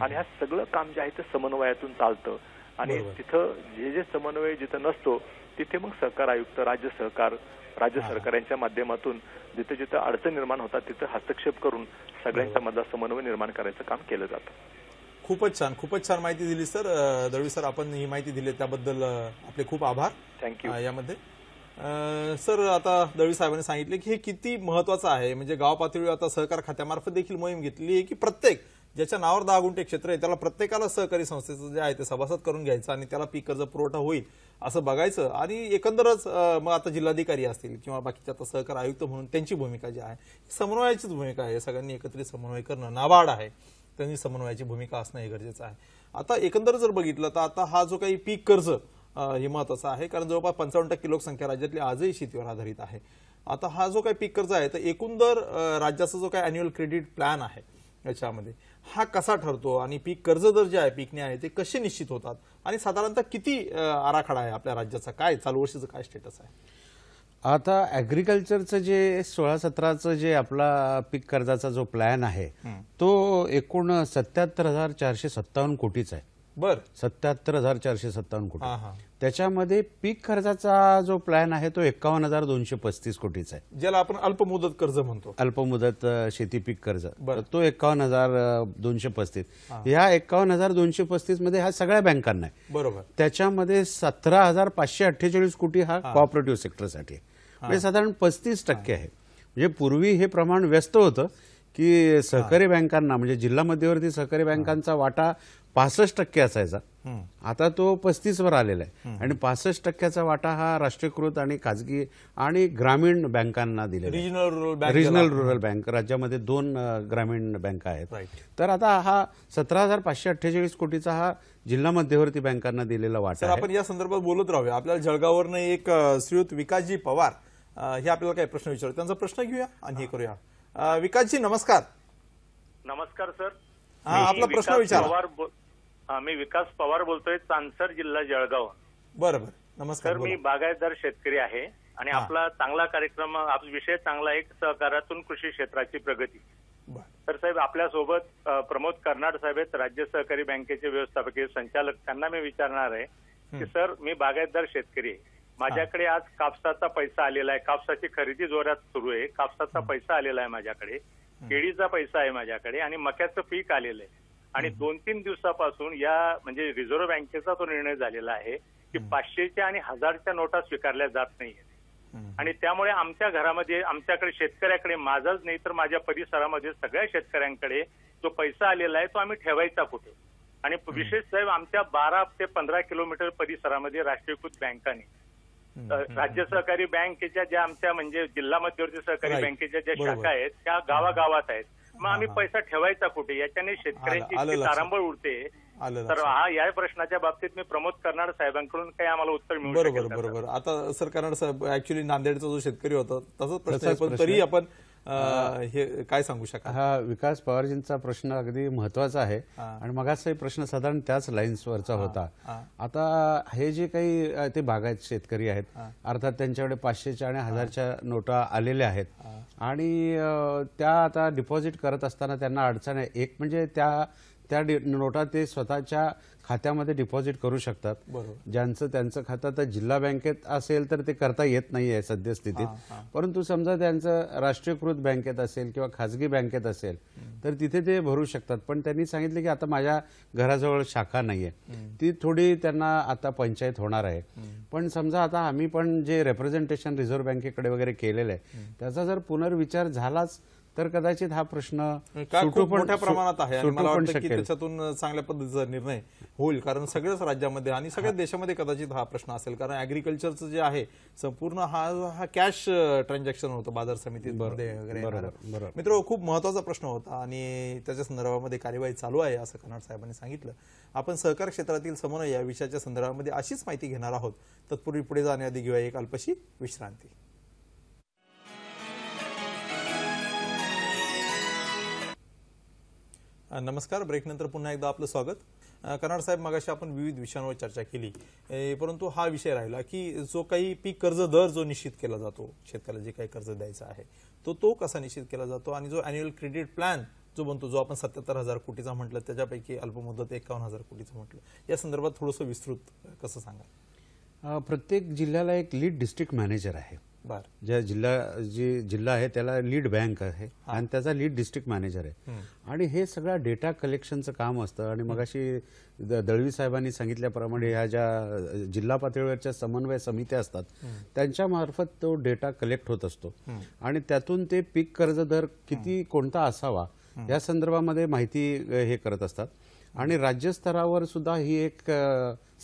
[SPEAKER 4] आणि ह्या सगळं काम जे आहे ते समन्वयातून चालतं आणि तिथं जे जे समन्वय जिथं नसतो तिथे मग सहकार आयुक्त राज्य सहकार राज्य सरकार यांच्या माध्यमातून जिथे जिथं अडचण निर्माण होतात तिथं हस्तक्षेप करून सगळ्यांच्या मधला समन्वय निर्माण करायचं काम केलं जातं
[SPEAKER 1] खूपच छान खूपच छान माहिती दिली सर दळवी सर आपण ही माहिती दिली त्याबद्दल आपले खूप आभार थँक्यू यामध्ये सर आता दळवी साहेबांनी सांगितले की हे किती महत्वाचं आहे म्हणजे गाव पातळीवर आता सहकार खात्यामार्फत देखील मोहीम घेतली आहे की प्रत्येक ज्याच्या नावावर दहा गुंठे क्षेत्र आहे त्याला प्रत्येकाला सहकारी संस्थेचं जे आहे ते सभासद करून घ्यायचं आणि त्याला पीक कर्ज पुरवठा होईल असं बघायचं आणि एकंदरच मग आता जिल्हाधिकारी असतील किंवा बाकीचे आता सहकार आयुक्त म्हणून त्यांची भूमिका जी आहे समन्वयाचीच भूमिका आहे सगळ्यांनी एकत्रित समन्वय करणं नाबाड आहे त्यांनी समन्वयाची भूमिका असणं हे गरजेचं आहे आता एकंदर जर बघितलं तर आता हा जो काही पीक कर्ज हे महत्वाचं आहे कारण जवळपास पंचावन्न टक्के लोकसंख्या राज्यातली आजही शेतीवर आधारित आहे आता हा जो काही पीक कर्ज आहे तर एकूण दर राज्याचा जो काही अॅन्युअल क्रेडिट प्लॅन आहे याच्यामध्ये हा कसा ठरतो आणि पीक कर्ज दर जे आहे पीकने आहे ते कसे निश्चित होतात आणि साधारणतः किती आराखडा आहे आपल्या राज्याचा काय चालू वर्षीचं काय स्टेटस आहे
[SPEAKER 2] आता ॲग्रिकल्चरचं जे सोळा सतराचं जे आपला पीक कर्जाचा जो प्लॅन आहे तो एकूण सत्याहत्तर हजार चारशे सत्तावन्न कोटीचा आहे बर सत्याहत्तर हजार चारशे सत्तावन्न कोटी त्याच्यामध्ये पीक कर्जाचा जो प्लॅन आहे तो एकावन्न हजार दोनशे पस्तीस कोटीचा आहे
[SPEAKER 1] ज्याला आपण अल्पमुदत कर्ज म्हणतो
[SPEAKER 2] अल्प मुदत शेती पीक कर्ज तो एकावन्न हजार दोनशे पस्तीस ह्या एकावन्न हजार दोनशे पस्तीस मध्ये ह्या सगळ्या बँकांना आहे बरोबर त्याच्यामध्ये सतरा हजार पाचशे अठ्ठेचाळीस कोटी हा कॉपरेटिव्ह सेक्टरसाठी आहे म्हणजे साधारण पस्तीस टक्के आहे म्हणजे पूर्वी हे प्रमाण व्यस्त होतं की सहकारी बँकांना म्हणजे जिल्हा मध्यवर्ती सहकारी बँकांचा वाटा पासष्ट टक्के असायचा आता तो वर आलेला आहे आणि पासष्ट टक्क्याचा वाटा हा राष्ट्रीयकृत आणि खाजगी आणि ग्रामीण बँकांना दिलेला regional rural regional rural bank राज्यामध्ये दोन ग्रामीण बँका आहेत तर आता हा सतरा हजार पाचशे अठ्ठेचाळीस कोटीचा हा जिल्हा मध्यवर्ती बँकांना दिलेला वाटा आपण
[SPEAKER 1] या संदर्भात बोलत राहूया आपल्याला जळगाववरनं एक श्रीयुत विकासजी पवार हे आपल्याला काही प्रश्न विचारू त्यांचा प्रश्न घेऊया आणि हे करूया विकासजी नमस्कार
[SPEAKER 3] नमस्कार सर आपला प्रश्न विचार मी विकास पवार बोलतोय चांदसर जिल्हा जळगाव
[SPEAKER 1] बरोबर नमस्कार मी
[SPEAKER 3] बागायतदार शेतकरी आहे आणि आपला चांगला कार्यक्रम आपला विषय चांगला आहे सहकारातून कृषी क्षेत्राची प्रगती तर साहेब आपल्यासोबत प्रमोद कर्नाड साहेब आहेत राज्य सहकारी बँकेचे व्यवस्थापकीय संचालक त्यांना मी विचारणार आहे की सर मी बागायतदार शेतकरी आहे माझ्याकडे आज कापसाचा पैसा आलेला आहे कापसाची खरेदी जोरात सुरू आहे कापसाचा पैसा आलेला आहे माझ्याकडे केळीचा पैसा आहे माझ्याकडे आणि मक्याचं पीक आलेलं आहे आणि दोन तीन दिवसापासून या म्हणजे रिझर्व्ह बँकेचा तो निर्णय झालेला आहे की पाचशेच्या आणि हजारच्या नोटा स्वीकारल्या जात नाही आणि त्यामुळे आमच्या घरामध्ये आमच्याकडे शेतकऱ्याकडे माझाच नाही तर माझ्या परिसरामध्ये सगळ्या शेतकऱ्यांकडे जो पैसा आलेला आहे तो आम्ही ठेवायचा कुठे आणि विशेष साहेब आमच्या बारा ते पंधरा किलोमीटर परिसरामध्ये राष्ट्रीयकृत बँकांनी राज्य सहकारी बँकेच्या ज्या आमच्या म्हणजे जिल्हा मध्यवर्ती सहकारी बँकेच्या ज्या शाखा आहेत त्या गावागावात आहेत मग आम्ही पैसा ठेवायचा कुठे याच्याने शेतकऱ्यांची तारांबळ उडते तर हा या प्रश्नाच्या बाबतीत मी प्रमोद कर्नाड साहेबांकडून काही आम्हाला उत्तर मिळू
[SPEAKER 1] बरोबर बरोबर आता सर कर्नाड साहेब ऍक्च्युली नांदेडचा जो शेतकरी होता तसंच प्रश्न तरी आपण हे
[SPEAKER 2] काय सांगू शकता हा विकास पवारजींचा प्रश्न अगदी महत्वाचा आहे आणि मगाचाही प्रश्न साधारण त्याच लाईन्सवरचा होता आता हे जे काही ते भागात शेतकरी आहेत अर्थात त्यांच्याकडे पाचशेच्या आणि हजारच्या नोटा आलेल्या आहेत आणि त्या आता डिपॉझिट करत असताना त्यांना अडचण आहे एक म्हणजे त्या त्या नोटा ते स्वतःच्या खात्यामध्ये डिपॉझिट करू शकतात ज्यांचं त्यांचं खातं तर जिल्हा बँकेत असेल तर ते करता येत नाही आहे सद्यस्थितीत परंतु समजा त्यांचं राष्ट्रीयकृत बँकेत असेल किंवा खाजगी बँकेत असेल तर तिथे ते भरू शकतात पण त्यांनी सांगितले की आता माझ्या घराजवळ शाखा नाही आहे ती थोडी त्यांना आता पंचायत होणार आहे पण समजा आता आम्ही पण जे रेप्रेझेंटेशन रिझर्व्ह बँकेकडे वगैरे केलेलं आहे त्याचा जर पुनर्विचार झालाच तर कदाचित हा प्रश्न मोठ्या प्रमाणात आहे आणि मला वाटतं की
[SPEAKER 1] त्याच्यातून चांगल्या पद्धतीचा निर्णय होईल कारण सगळ्याच राज्यामध्ये आणि सगळ्याच देशामध्ये कदाचित हा प्रश्न असेल कारण अॅग्रिकल्चरचं जे आहे संपूर्ण हा हा कॅश ट्रान्झॅक्शन होतं बाजार समितीत वगैरे मित्र खूप महत्वाचा प्रश्न होता आणि त्याच्या संदर्भामध्ये कार्यवाही चालू आहे असं कनाड साहेबांनी सांगितलं आपण सहकार क्षेत्रातील समन्वय या विषयाच्या संदर्भामध्ये अशीच माहिती घेणार आहोत तत्पूर्वी पुढे जाण्याआधी घेऊया एक अल्पशी विश्रांती नमस्कार ब्रेकनंतर पुन्हा एकदा आपलं स्वागत कराड साहेब मागाशी आपण विविध विषयांवर चर्चा केली परंतु हा विषय राहिला की जो काही पीक कर्ज दर जो निश्चित केला जातो शेतकऱ्याला जे काही कर्ज द्यायचं आहे तो तो कसा निश्चित केला जातो आणि जो अॅन्युअल क्रेडिट प्लॅन जो बनतो जो आपण सत्याहत्तर हजार कोटीचा म्हटलं त्याच्यापैकी अल्पमुदत एकावन्न हजार कोटीचं म्हटलं या संदर्भात थोडंसं विस्तृत कसं सांगा
[SPEAKER 2] प्रत्येक जिल्ह्याला एक लीड डिस्ट्रिक्ट मॅनेजर आहे ज्या जिल्हा जी जिल्हा आहे त्याला लीड बँक आहे आणि त्याचा लीड डिस्ट्रिक्ट मॅनेजर आहे आणि हे सगळं डेटा कलेक्शनचं काम असतं आणि अशी दळवी साहेबांनी सांगितल्याप्रमाणे ह्या ज्या जिल्हा पातळीवरच्या समन्वय समित्या असतात त्यांच्या मार्फत तो डेटा कलेक्ट होत असतो आणि त्यातून ते पीक कर्ज दर किती कोणता असावा या संदर्भामध्ये माहिती हे करत असतात आणि राज्यस्तरावर सुद्धा ही एक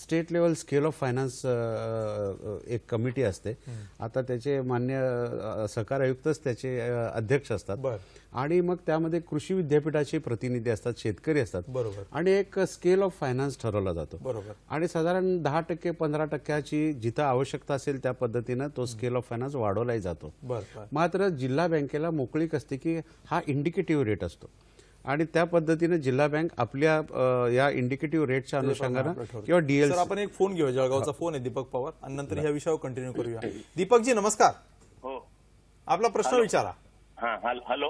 [SPEAKER 2] state level scale of finance एक कमिटी असते आता त्याचे मान्य सहकार आयुक्तच त्याचे अध्यक्ष असतात आणि मग त्यामध्ये कृषी विद्यापीठाचे प्रतिनिधी असतात शेतकरी असतात बरोबर आणि एक स्केल ऑफ फायनान्स ठरवला जातो बरोबर आणि साधारण दहा टक्के पंधरा टक्क्याची जिथं आवश्यकता असेल त्या पद्धतीनं तो स्केल ऑफ फायनान्स वाढवलाही जातो मात्र जिल्हा बँकेला मोकळीक असते की हा इंडिकेटिव्ह रेट असतो आणि त्या पद्धतीने जिल्हा बँक आपल्या या इंडिकेटिव्ह रेटच्या अनुषंगानं किंवा डीएल आपण
[SPEAKER 1] एक फोन घेऊया जळगावचा फोन आहे दीपक पवार आणि नंतर ह्या विषयावर कंटिन्यू करूया जी नमस्कार हो आपला प्रश्न विचारा
[SPEAKER 3] हा हॅलो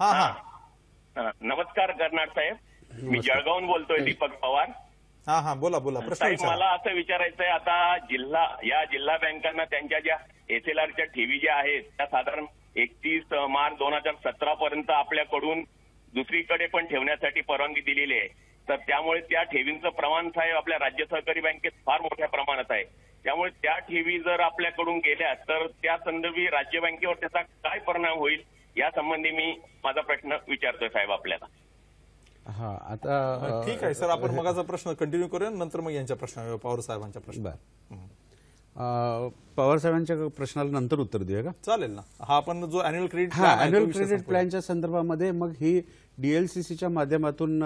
[SPEAKER 1] हा हा
[SPEAKER 3] नमस्कार कर्नाड साहेब मी जळगावून बोलतोय दीपक पवार
[SPEAKER 1] हा हा बोला बोला प्रश्न मला
[SPEAKER 3] असं विचारायचंय आता जिल्हा या जिल्हा बँकांना त्यांच्या ज्या एसएलआरच्या ठेवी ज्या आहेत त्या साधारण एकतीस मार्च दोन हजार सतरा पर्यंत आपल्याकडून दुसरीकडे पण ठेवण्यासाठी परवानगी दिलेली आहे तर त्यामुळे त्या ठेवींचं प्रमाण साहेब आपल्या राज्य सहकारी बँकेत फार मोठ्या प्रमाणात आहे त्यामुळे त्या ठेवी जर आपल्याकडून गेल्या तर त्या संदर्भी राज्य बँकेवर त्याचा काय परिणाम होईल यासंबंधी मी माझा प्रश्न विचारतोय
[SPEAKER 2] साहेब आपल्याला हा आता ठीक आहे सर आपण
[SPEAKER 1] मगाचा प्रश्न कंटिन्यू करूया नंतर मग यांच्या प्रश्नावर पवार साहेबांच्या प्रश्न
[SPEAKER 2] पवार साहेबांच्या प्रश्नाला नंतर उत्तर देऊया का
[SPEAKER 1] चालेल ना हा आपण जो अॅन्युअल क्रेडिट हा अॅन्युअल क्रेडिट
[SPEAKER 2] प्लॅनच्या संदर्भामध्ये मग ही डीएलसीसीच्या माध्यमातून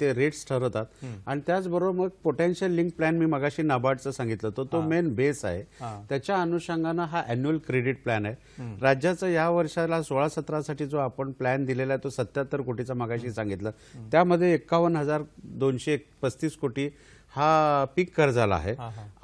[SPEAKER 2] ते रेट्स ठरवतात आणि त्याचबरोबर मग पोटेन्शियल लिंक प्लॅन मी मगाशी नाबार्डचा सांगितलं तर तो मेन बेस आहे त्याच्या अनुषंगानं हा अॅन्युअल क्रेडिट प्लॅन आहे राज्याचा या वर्षाला सोळा सतरासाठी जो आपण प्लॅन दिलेला आहे तो सत्याहत्तर कोटीचा मगाशी सांगितलं त्यामध्ये एक्कावन्न हजार दोनशे पस्तीस कोटी हा पीक कर्जाला आहे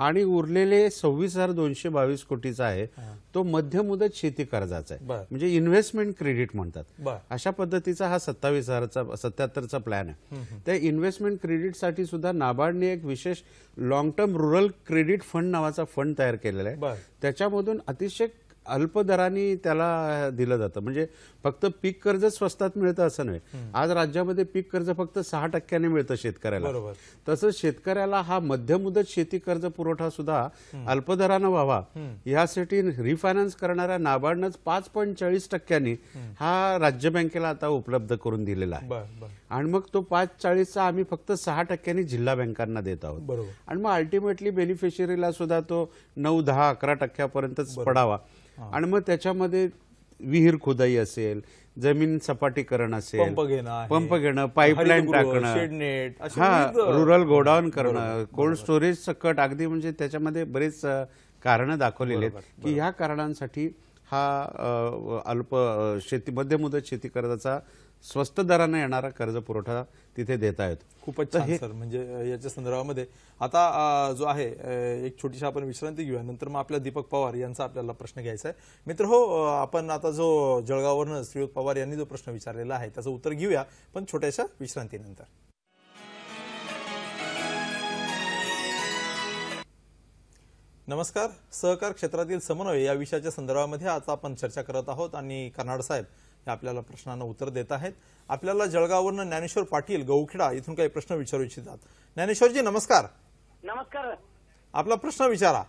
[SPEAKER 2] आणि उरलेले सव्वीस हजार दोनशे बावीस कोटीचा आहे तो मध्य मुदत शेती कर्जाचा आहे म्हणजे इन्व्हेस्टमेंट क्रेडिट म्हणतात अशा पद्धतीचा हा सत्तावीस हजारचा सत्याहत्तरचा प्लॅन आहे त्या इन्व्हेस्टमेंट क्रेडिटसाठी सुद्धा नाबार्डने एक विशेष long term rural credit fund नावाचा फंड तयार केलेला आहे त्याच्यामधून अतिशय अल्प दराने त्याला दिलं जातं म्हणजे फक्त पीक कर्ज स्वस्तात मिळतं असं नाही आज राज्यामध्ये पीक कर्ज फक्त सहा टक्क्याने मिळतं शेतकऱ्याला तसंच शेतकऱ्याला हा मुदत शेती कर्ज पुरवठा सुद्धा अल्प दरानं व्हावा यासाठी रिफायनान्स करणाऱ्या नाबार्डनंच पाच पॉईंट चाळीस टक्क्यांनी हा राज्य बँकेला आता उपलब्ध करून दिलेला आहे आणि मग तो पाच चाळीसचा आम्ही फक्त सहा टक्क्यांनी जिल्हा बँकांना देत आहोत आणि मग अल्टिमेटली बेनिफिशरीला सुद्धा तो नऊ दहा अकरा टक्क्यापर्यंतच पडावा आणि मग त्याच्यामध्ये विहीर खोदाई असेल जमीन सपाटीकरण असेल पंप घेणं पाईपलाईन टाकणं हा रुरल गोडाऊन करणं कोल्ड स्टोरेज सकट अगदी म्हणजे त्याच्यामध्ये बरेच कारण दाखवलेली आहेत की ह्या कारणांसाठी हा अल्प शेती मध्यमुदत शेती कर्जाचा स्वस्त दराने येणारा कर्ज पुरवठा तिथे देता येतो
[SPEAKER 1] खूपच सर म्हणजे याच्या संदर्भामध्ये आता जो आहे एक छोटीशी आपण विश्रांती घेऊया नंतर मग आपल्या दीपक पवार यांचा आपल्याला प्रश्न घ्यायचा आहे मित्र हो आपण आता जो जळगाववरनं श्रीयुत पवार यांनी जो प्रश्न विचारलेला आहे त्याचं उत्तर घेऊया पण छोट्याशा विश्रांतीनंतर नमस्कार सहकार क्षेत्रातील समन्वय या विषयाच्या संदर्भामध्ये आज आपण चर्चा करत आहोत आणि कर्नाड साहेब आपल्याला प्रश्नांना उत्तर देत आहेत आपल्याला जळगाववरनं ज्ञानेश्वर पाटील गौखेडा इथून काही प्रश्न विचारू इच्छितात ज्ञानेश्वरजी नमस्कार नमस्कार आपला प्रश्न विचारा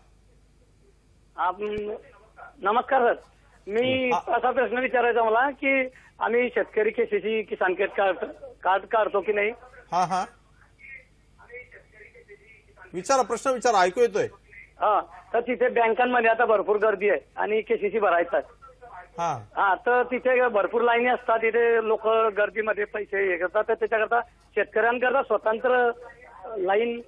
[SPEAKER 3] नमस्कार सर मी असा प्रश्न विचारायचा मला की आम्ही शेतकरी KCC Kisan credit card card काढतो की नाही हा हा विचारा प्रश्न विचारा ऐकू येतोय हा तर तिथे बँकांमध्ये आता भरपूर गर्दी आहे आणि केसीसी भरायचं आहे हा तर तिथे भरपूर लाईन असतात तिथे लोक गर्दीमध्ये पैसे हे करतात तर त्याच्याकरता शेतकऱ्यांकरता स्वतंत्र लाईन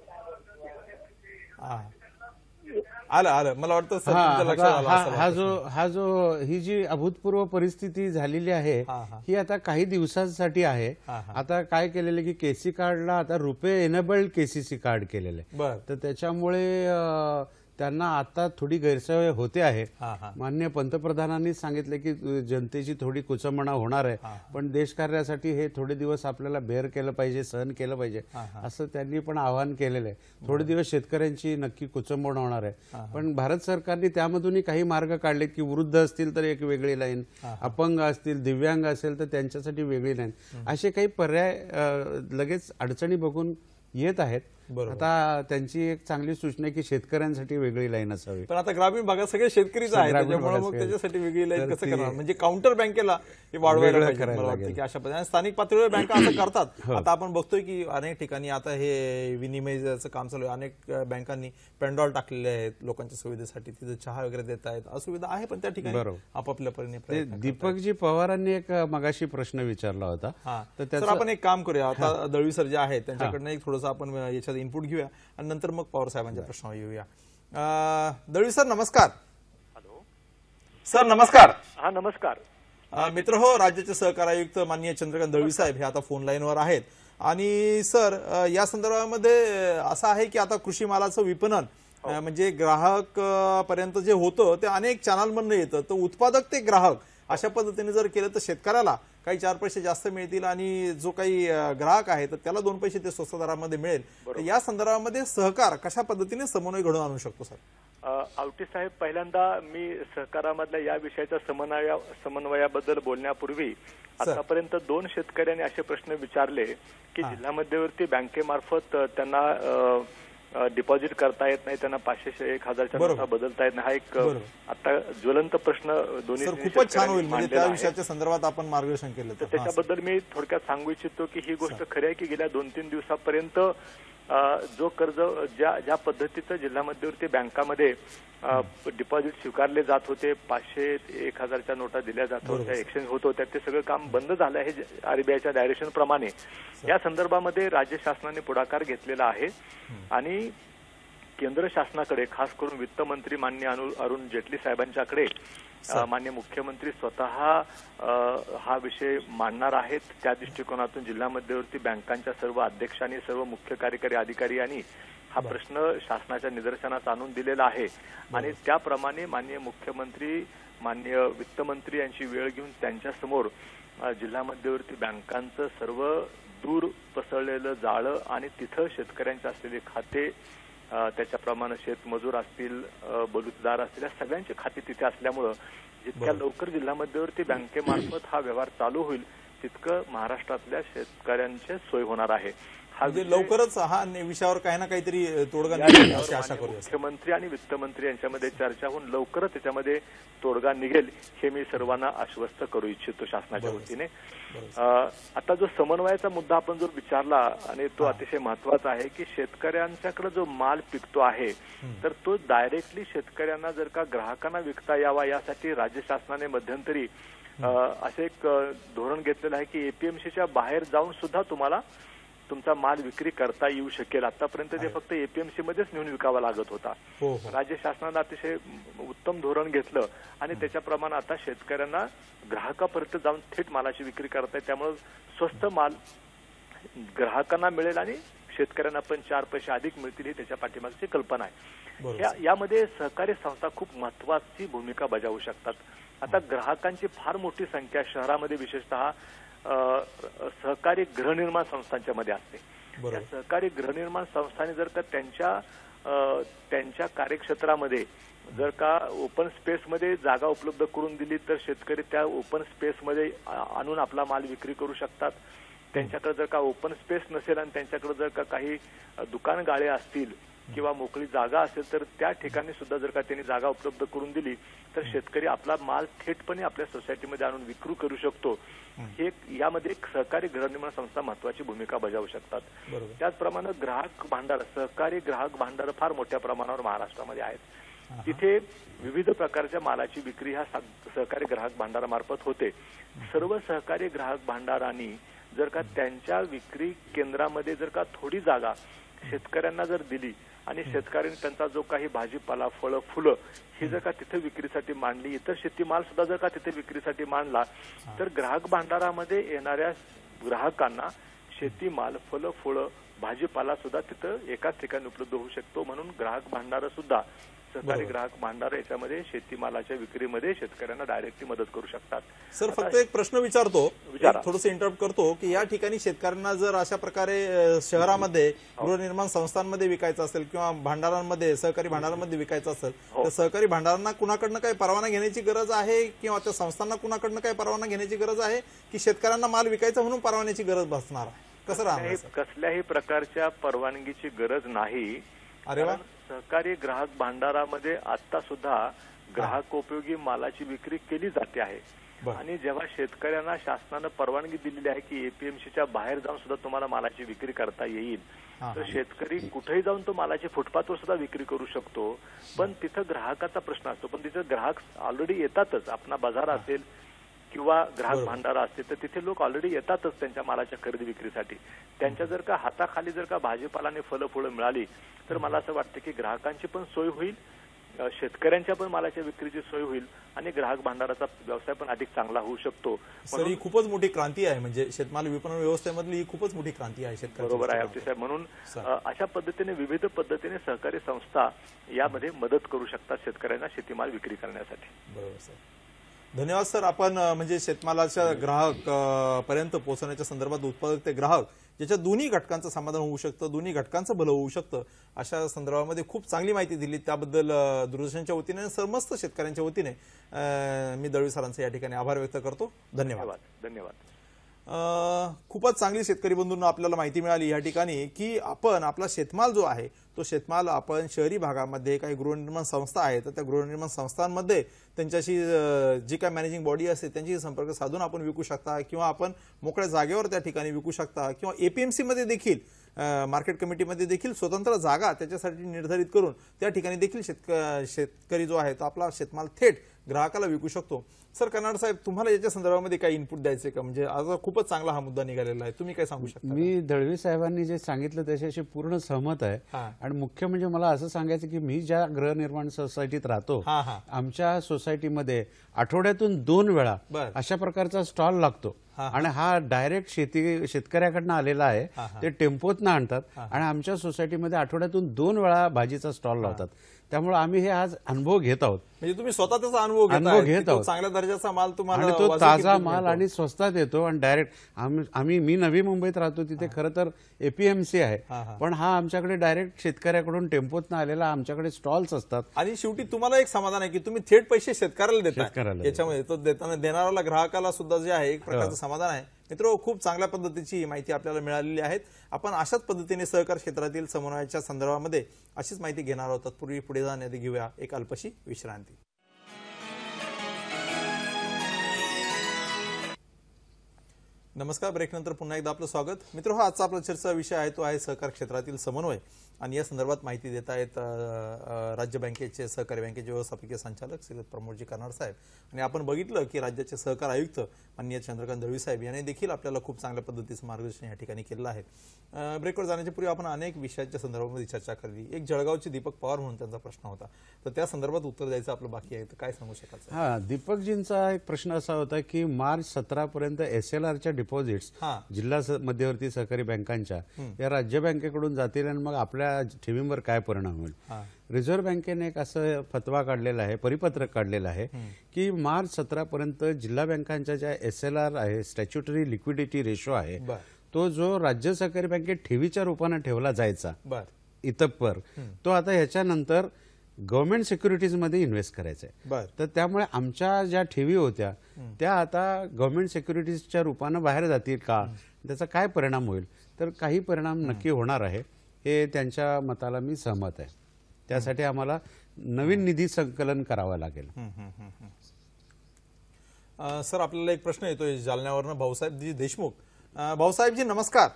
[SPEAKER 1] आलं आलं मला वाटतं हा जो
[SPEAKER 2] हा जो ही जी अभूतपूर्व परिस्थिती झालेली आहे ही आता काही दिवसांसाठी आहे आता काय केलेलं की केसी कार्डला आता रुपे एनेबल्ड केसीसी कार्ड केलेलं आहे बरं तर त्याच्यामुळे त्यांना आता थोडी गैरसोय होते आहे मान्य पंतप्रधानांनी सांगितले की जनतेची थोडी कुचंबणा होणार आहे पण देशकार्यासाठी हे थोडे दिवस आपल्याला बेअर केलं पाहिजे सहन केलं पाहिजे असं त्यांनी पण आवाहन केलेलं आहे थोडे दिवस शेतकऱ्यांची नक्की कुचंबण होणार आहे पण भारत सरकारने त्यामधूनही काही मार्ग काढले की वृद्ध असतील तर एक वेगळी लाईन अपंग असतील दिव्यांग असेल तर त्यांच्यासाठी वेगळी लाईन असे काही पर्याय लगेच अडचणी बघून येत आहेत आता त्यांची एक चांगली सूचना की शेतकऱ्यांसाठी वेगळी लाईन असावी पण
[SPEAKER 1] आता ग्रामीण भागात सगळे शेतकरीच आहे त्याच्यामुळे मग त्याच्यासाठी वेगळी लाईन कसं करणार म्हणजे काउंटर बँकेला हे वाढवायला की अशा पद्धतीने स्थानिक पातळीवर बँका असं करतात हो. आता आपण बघतोय की अनेक ठिकाणी आता हे विनिमयचं काम चालू आहे अनेक बँकांनी पेंडॉल टाकलेले आहेत लोकांच्या सुविधेसाठी तिथे चहा वगैरे देत आहेत असुविधा आहे पण त्या ठिकाणी आपापल्या परीने
[SPEAKER 2] दीपकजी पवारांनी एक मगाशी प्रश्न विचारला होता
[SPEAKER 1] तर आपण एक काम करूया आता दळवी सर जे आहेत त्यांच्याकडनं एक थोडस आपण याच्या इनपुट घेऊया आणि नंतर मग पवार साहेबांच्या प्रश्नावर येऊया दळवी सर नमस्कार हॅलो सर नमस्कार हा नमस्कार मित्र हो राज्याचे सहकार आयुक्त माननीय चंद्रकांत दळवी साहेब हे आता फोन लाईनवर आहेत आणि सर या संदर्भामध्ये असं आहे की आता कृषी मालाचं विपणन हो. म्हणजे ग्राहक पर्यंत जे होतं ते अनेक चॅनलमधनं येतं तर उत्पादक ते ग्राहक अशा पद्धतीने जर केलं तर शेतकऱ्याला काही चार पैसे जास्त मिळतील आणि जो काही ग्राहक आहे तर त्याला दोन पैसे ते स्वस्त दरामध्ये मिळेल या संदर्भामध्ये सहकार कशा पद्धतीने समन्वय घडून आणू शकतो सर
[SPEAKER 4] आवटी साहेब पहिल्यांदा मी सहकारामधल्या या विषयाच्या समन्वया समन्वयाबद्दल बोलण्यापूर्वी आतापर्यंत दोन शेतकऱ्यांनी असे प्रश्न विचारले की जिल्हा मध्यवर्ती बँकेमार्फत त्यांना डिपॉझिट करता येत नाही त्यांना पाचशेशे एक हजारच्या नोटा बदलता येत नाही हा एक आता ज्वलंत प्रश्न दोन्ही खूपच छान होईल म्हणजे त्या विषयाच्या
[SPEAKER 1] संदर्भात आपण मार्गदर्शन केलं तर त्याच्याबद्दल
[SPEAKER 4] मी थोडक्यात सांगू इच्छितो की ही गोष्ट खरी आहे की गेल्या दोन तीन दिवसापर्यंत जो कर्ज ज्या ज्या पद्धतीचं जिल्हा मध्यवर्ती बँकामध्ये डिपॉझिट स्वीकारले जात होते पाचशे एक हजारच्या नोटा दिल्या जात होत्या एक्सचेंज होत होत्या ते सगळं काम बंद झालं आहे आरबीआयच्या डायरेक्शन प्रमाणे या संदर्भामध्ये राज्य शासनाने पुढाकार घेतलेला आहे आणि केंद्र शासनाकडे खास करून वित्त मंत्री मान्य अरुण जेटली साहेबांच्याकडे मान्य मुख्यमंत्री स्वतः हा विषय मांडणार आहेत त्या दृष्टिकोनातून जिल्हा मध्यवर्ती बँकांच्या सर्व अध्यक्षांनी सर्व मुख्य कार्यकारी अधिकारी यांनी हा प्रश्न शासनाच्या निदर्शनास आणून दिलेला आहे आणि त्याप्रमाणे मान्य मुख्यमंत्री मान्य वित्तमंत्री यांची वेळ घेऊन त्यांच्यासमोर जिल्हा मध्यवर्ती बँकांचं सर्व दूर पसरलेलं जाळं आणि तिथं शेतकऱ्यांचे असलेले खाते त्याच्याप्रमाणे शेतमजूर असतील बलुतदार असतील या सगळ्यांची खाते तिथे असल्यामुळं जितक्या लवकर जिल्हा मध्यवर्ती बँकेमार्फत हा व्यवहार चालू होईल तितकं महाराष्ट्रातल्या शेतकऱ्यांचे सोय होणार आहे म्हणजे लवकरच
[SPEAKER 1] हा विषयावर काही ना काहीतरी तोडगा निघेल आशा
[SPEAKER 4] मुख्यमंत्री
[SPEAKER 1] आणि वित्तमंत्री यांच्यामध्ये
[SPEAKER 4] चर्चा होऊन लवकरच त्याच्यामध्ये तोडगा निघेल हे मी सर्वांना आश्वस्त करू इच्छितो शासनाच्या वतीने आता जो समन्वयाचा मुद्दा आपण जो विचारला आणि तो अतिशय महत्वाचा आहे की शेतकऱ्यांच्याकडे जो माल पिकतो आहे तर तो डायरेक्टली शेतकऱ्यांना जर का ग्राहकांना विकता यावा यासाठी राज्य शासनाने मध्यंतरी असे एक धोरण घेतलेलं आहे की एपीएमसीच्या बाहेर जाऊन सुद्धा तुम्हाला तुमचा माल विक्री करता येऊ शकेल आतापर्यंत ते फक्त एपीएमसी मध्येच नेऊन विकावा लागत होता हो, हो. राज्य शासनानं अतिशय उत्तम धोरण घेतलं आणि त्याच्याप्रमाणे आता शेतकऱ्यांना ग्राहकापर्यंत जाऊन थेट मालाची विक्री करताय त्यामुळे स्वस्त माल ग्राहकांना मिळेल आणि शेतकऱ्यांना पण चार पैसे अधिक मिळतील ही त्याच्या पाठीमागची कल्पना आहे यामध्ये सहकारी संस्था खूप महत्वाची भूमिका बजावू शकतात आता ग्राहकांची फार मोठी संख्या शहरामध्ये विशेषतः सहकारी गृहनिर्माण संस्थांच्या मध्ये असते त्या सहकारी गृहनिर्माण संस्थांनी जर का त्यांच्या त्यांच्या कार्यक्षेत्रामध्ये जर का ओपन स्पेसमध्ये जागा उपलब्ध करून दिली तर शेतकरी त्या ओपन स्पेसमध्ये आणून आपला माल विक्री करू शकतात त्यांच्याकडे जर का ओपन स्पेस नसेल आणि त्यांच्याकडे जर का काही दुकान गाळे असतील किंवा मोकळी जागा असेल तर त्या ठिकाणी सुद्धा जर का त्यांनी जागा उपलब्ध करून दिली तर शेतकरी आपला माल थेटपणे आपल्या सोसायटीमध्ये आणून विक्रू करू शकतो हे यामध्ये सहकारी गृहनिर्माण संस्था महत्वाची भूमिका बजावू शकतात त्याचप्रमाणे ग्राहक भांडार सहकारी ग्राहक भांडार फार मोठ्या प्रमाणावर महाराष्ट्रामध्ये आहेत तिथे विविध प्रकारच्या मालाची विक्री हा सहकारी ग्राहक भांडारामार्फत होते सर्व सहकारी ग्राहक भांडारांनी जर का त्यांच्या विक्री केंद्रामध्ये जर का थोडी जागा शेतकऱ्यांना जर दिली आणि शेतकऱ्यांनी त्यांचा जो काही भाजीपाला फळं फुलं ही जर का तिथे विक्रीसाठी मांडली इतर शेतीमाल सुद्धा जर का तिथे विक्रीसाठी मांडला तर ग्राहक भांडारामध्ये येणाऱ्या ग्राहकांना शेतीमाल फळं फुळं भाजीपाला सुद्धा तिथं एकाच ठिकाणी उपलब्ध होऊ शकतो म्हणून ग्राहक भांडारा सुद्धा सहकारी ग्राहक भांडार याच्यामध्ये शेतीमालाच्या विक्रीमध्ये
[SPEAKER 1] शेतकऱ्यांना डायरेक्ट मदत करू शकतात सर फक्त एक प्रश्न विचारतो थोडस इंटरप्ट करतो की या ठिकाणी शेतकऱ्यांना जर अशा प्रकारे शहरामध्ये हो. गृहनिर्माण संस्थांमध्ये विकायचं असेल किंवा भांडारांमध्ये सहकारी भांडारांमध्ये विकायचं असेल हो. तर सहकारी भांडारांना कुणाकडनं काही परवाना घेण्याची गरज आहे किंवा त्या संस्थांना कुणाकडनं काही परवाना घेण्याची गरज आहे की शेतकऱ्यांना माल विकायचा म्हणून परवान्याची गरज भासणार आहे कसं राहणार
[SPEAKER 4] कसल्याही प्रकारच्या परवानगीची गरज नाही अरे सहकारी ग्राहक भांडारामध्ये आता सुद्धा ग्राहकोपयोगी मालाची विक्री केली जाते आहे आणि जेव्हा शेतकऱ्यांना शासनानं परवानगी दिलेली आहे की एपीएमसीच्या बाहेर जाऊन सुद्धा तुम्हाला मालाची विक्री करता येईल तर शेतकरी कुठेही जाऊन तो मालाची फुटपाथवर सुद्धा विक्री करू शकतो पण तिथं ग्राहकाचा प्रश्न असतो पण तिथं ग्राहक ऑलरेडी येतातच आपला बाजार असेल किंवा ग्राहक भांडारा असते तर तिथे लोक ऑलरेडी येतातच त्यांच्या मालाच्या खरेदी विक्रीसाठी त्यांच्या जर का हाताखाली जर का आणि फळं मिळाली तर मला असं वाटतं की ग्राहकांची पण सोय होईल शेतकऱ्यांच्या पण मालाच्या विक्रीची सोय होईल आणि ग्राहक भांडाराचा व्यवसाय पण अधिक चांगला होऊ शकतो सर ही
[SPEAKER 1] खूपच मोठी क्रांती आहे म्हणजे शेतमाल विपणन व्यवस्थेमधली ही खूपच मोठी क्रांती आहे बरोबर आहे
[SPEAKER 4] साहेब म्हणून अशा पद्धतीने विविध पद्धतीने सहकारी संस्था यामध्ये मदत करू शकतात शेतकऱ्यांना शेतीमाल विक्री करण्यासाठी बरोबर सर
[SPEAKER 1] धन्यवाद सर आपण म्हणजे शेतमालाच्या ग्राहक पर्यंत पोहोचवण्याच्या संदर्भात उत्पादक ते ग्राहक ज्याच्या दोन्ही घटकांचं समाधान होऊ शकतं दोन्ही घटकांचं भलं होऊ शकतं अशा संदर्भामध्ये खूप चांगली माहिती दिली त्याबद्दल दूरदर्शनच्या वतीने आणि समस्त शेतकऱ्यांच्या वतीने मी दळवी सरांचा या ठिकाणी आभार व्यक्त करतो धन्यवाद धन्यवाद खूपच चांगली शेतकरी बंधूंना आपल्याला माहिती मिळाली या ठिकाणी की आपण आपला शेतमाल जो आहे तो शेतमाल आपण शहरी भागामध्ये काही गृहनिर्माण संस्था आहे तर त्या गृहनिर्माण संस्थांमध्ये त्यांच्याशी जी काय मॅनेजिंग बॉडी असते त्यांच्याशी संपर्क साधून आपण विकू शकता किंवा आपण मोकळ्या जागेवर त्या ठिकाणी विकू शकता किंवा एपीएमसीमध्ये देखील मार्केट कमिटीमध्ये देखील स्वतंत्र जागा त्याच्यासाठी निर्धारित करून त्या ठिकाणी देखील शेतक शेतकरी जो आहे तो आपला शेतमाल थेट ग्राहकाला विकू शकतो सर कनाड साहेब तुम्हाला याच्या संदर्भामध्ये काही इनपुट द्यायचे का म्हणजे आज खूपच चांगला हा मुद्दा निघालेला
[SPEAKER 2] आहे तुम्ही काय सांगू शकता मी दळवी साहेबांनी जे सांगितलं त्याच्याशी पूर्ण सहमत आहे आणि मुख्य म्हणजे मला असं सांगायचं की मी ज्या गृहनिर्माण सोसायटीत राहतो आमच्या सोसायटीमध्ये आठवड्यातून दोन वेळा अशा प्रकारचा स्टॉल लागतो आणि हा डायरेक्ट शेती शेतकऱ्याकडनं आलेला आहे ते टेम्पोतनं आणतात आणि आमच्या सोसायटीमध्ये आठवड्यातून दोन वेळा भाजीचा स्टॉल लावतात त्यामुळे आम्ही हे आज अनुभव घेत आहोत
[SPEAKER 1] म्हणजे तुम्ही स्वतः त्याचा अनुभव अनुभव घेत आहोत चांगल्या दर्जाचा माल तुम्हाला तो ताजा माल आणि
[SPEAKER 2] स्वस्तात येतो आणि डायरेक्ट आम्ही मी नवी मुंबईत राहतो तिथे खरं तर एपीएमसी आहे पण हा आमच्याकडे डायरेक्ट शेतकऱ्याकडून टेम्पोतनं आलेला आमच्याकडे स्टॉल्स असतात
[SPEAKER 1] आणि शेवटी तुम्हाला एक समाधान आहे की तुम्ही थेट पैसे शेतकऱ्याला देतात याच्यामध्ये तो देताना देणाऱ्याला ग्राहकाला सुद्धा जे आहे एक हो. प्रकारचं समाधान आहे मित्र खूप चांगल्या पद्धतीची माहिती आपल्याला मिळालेली आहे आपण अशाच पद्धतीने सहकार क्षेत्रातील समन्वयाच्या संदर्भामध्ये अशीच माहिती घेणार आहोत पूर्वी पुढे जाण्याआधी घेऊया एक अल्पशी विश्रांती नमस्कार ब्रेकनंतर पुन्हा एकदा आपलं स्वागत मित्र हा आजचा आपला चर्चा विषय आहे तो आहे सहकार क्षेत्रातील समन्वय आणि या संदर्भात माहिती देत आहेत राज्य बँकेचे सहकारी बँकेचे व्यवस्थापकीय संचालक श्री प्रमोदजी कर्नाड साहेब आणि आपण बघितलं की राज्याचे सहकार आयुक्त माननीय चंद्रकांत दळवी साहेब यांनी देखील आपल्याला खूप चांगल्या पद्धतीचं मार्गदर्शन या ठिकाणी केलं आहे ब्रेकवर जाण्याच्या पूर्वी आपण अनेक विषयांच्या संदर्भामध्ये चर्चा केली एक जळगावचे दीपक पवार म्हणून त्यांचा प्रश्न होता तर त्या संदर्भात उत्तर द्यायचं आपलं बाकी आहे तर काय सांगू शकाल हा
[SPEAKER 2] दीपकजींचा एक प्रश्न असा होता की मार्च सतरापर्यंत एस एल आरच्या डिपॉझिट्स जिल्हा मध्यवर्ती सहकारी बँकांच्या या राज्य बँकेकडून जातील आणि मग आपल्या आपल्या ठेवींवर काय परिणाम होईल रिझर्व्ह बँकेने एक असं फतवा काढलेला आहे परिपत्रक काढलेलं आहे की मार्च सतरा पर्यंत जिल्हा बँकांच्या ज्या एस एल आर आहे स्टॅच्युटरी लिक्विडिटी रेशो आहे तो जो राज्य सहकारी बँकेत ठेवीच्या रूपाने ठेवला जायचा इतपर तो आता ह्याच्यानंतर गव्हर्नमेंट मध्ये इन्व्हेस्ट करायचा आहे तर त्यामुळे आमच्या ज्या ठेवी होत्या त्या आता गव्हर्नमेंट सिक्युरिटीजच्या रूपानं बाहेर जातील का त्याचा काय परिणाम होईल तर काही परिणाम नक्की होणार आहे हे त्यांच्या मताला मी सहमत आहे त्यासाठी आम्हाला नवीन निधी संकलन करावं लागेल
[SPEAKER 1] सर आपल्याला एक प्रश्न येतोय जालन्यावरनं भाऊसाहेबजी देशमुख भाऊसाहेबजी नमस्कार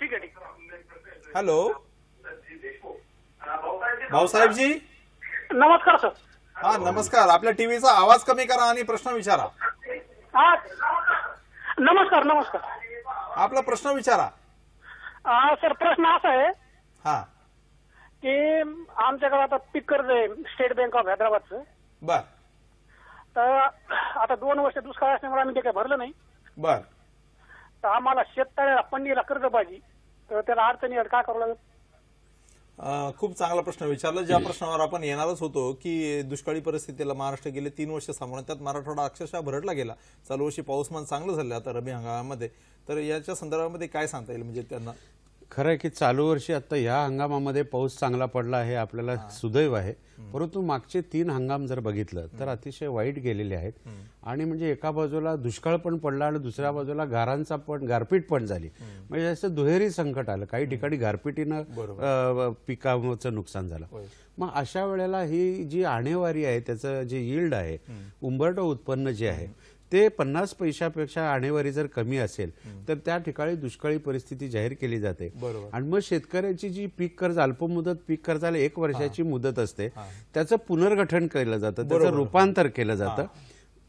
[SPEAKER 4] ठीक आहे हॅलो
[SPEAKER 1] भाऊसाहेबजी नमस्कार सर हा नमस्कार आपल्या टीव्हीचा आवाज कमी करा आणि प्रश्न विचारा
[SPEAKER 3] नमस्कार नमस्कार आपला प्रश्न विचारा सर प्रश्न असा आहे हा की आमच्याकडे आता कर्ज आहे स्टेट बँक ऑफ हैदराबादचं बर तर आता दोन वर्ष दुष्काळ असल्यामुळे आम्ही ते काही भरलं नाही बर तर आम्हाला शेततळ्याला पंडीला कर्ज पाहिजे तर त्याला अडचणी काय करू लागेल
[SPEAKER 1] खूप चांगला प्रश्न विचारला ज्या प्रश्नावर आपण येणारच होतो की दुष्काळी परिस्थितीला महाराष्ट्र गेले तीन वर्ष सांभाळून त्यात मराठवाडा अक्षरशः भरडला गेला चालू वर्षी पाऊसमान चांगलं झालं आता रबी हंगामामध्ये तर याच्या संदर्भामध्ये काय सांगता येईल म्हणजे त्यांना
[SPEAKER 2] खरं आहे की चालू वर्षी आता या हंगामामध्ये पाऊस चांगला पडला हे आपल्याला सुदैव आहे परंतु मागचे तीन हंगाम जर बघितलं तर अतिशय वाईट गेलेले आहेत आणि म्हणजे एका बाजूला दुष्काळ पण पडला आणि दुसऱ्या बाजूला गारांचा पण गारपीट पण झाली म्हणजे असं दुहेरी संकट आलं काही ठिकाणी गारपिटीनं पिकाचं नुकसान झालं मग अशा वेळेला ही जी आणेवारी आहे त्याचं जे यील्ड आहे उंबरटं उत्पन्न जे आहे ते पन्नास पैशापेक्षा आणेवारी जर कमी असेल तर त्या ठिकाणी दुष्काळी परिस्थिती जाहीर केली जाते आणि मग शेतकऱ्यांची जी पीक कर्ज अल्पमुदत पीक कर्जाला एक वर्षाची मुदत असते त्याचं पुनर्गठन केलं जातं त्याचं रूपांतर केलं जातं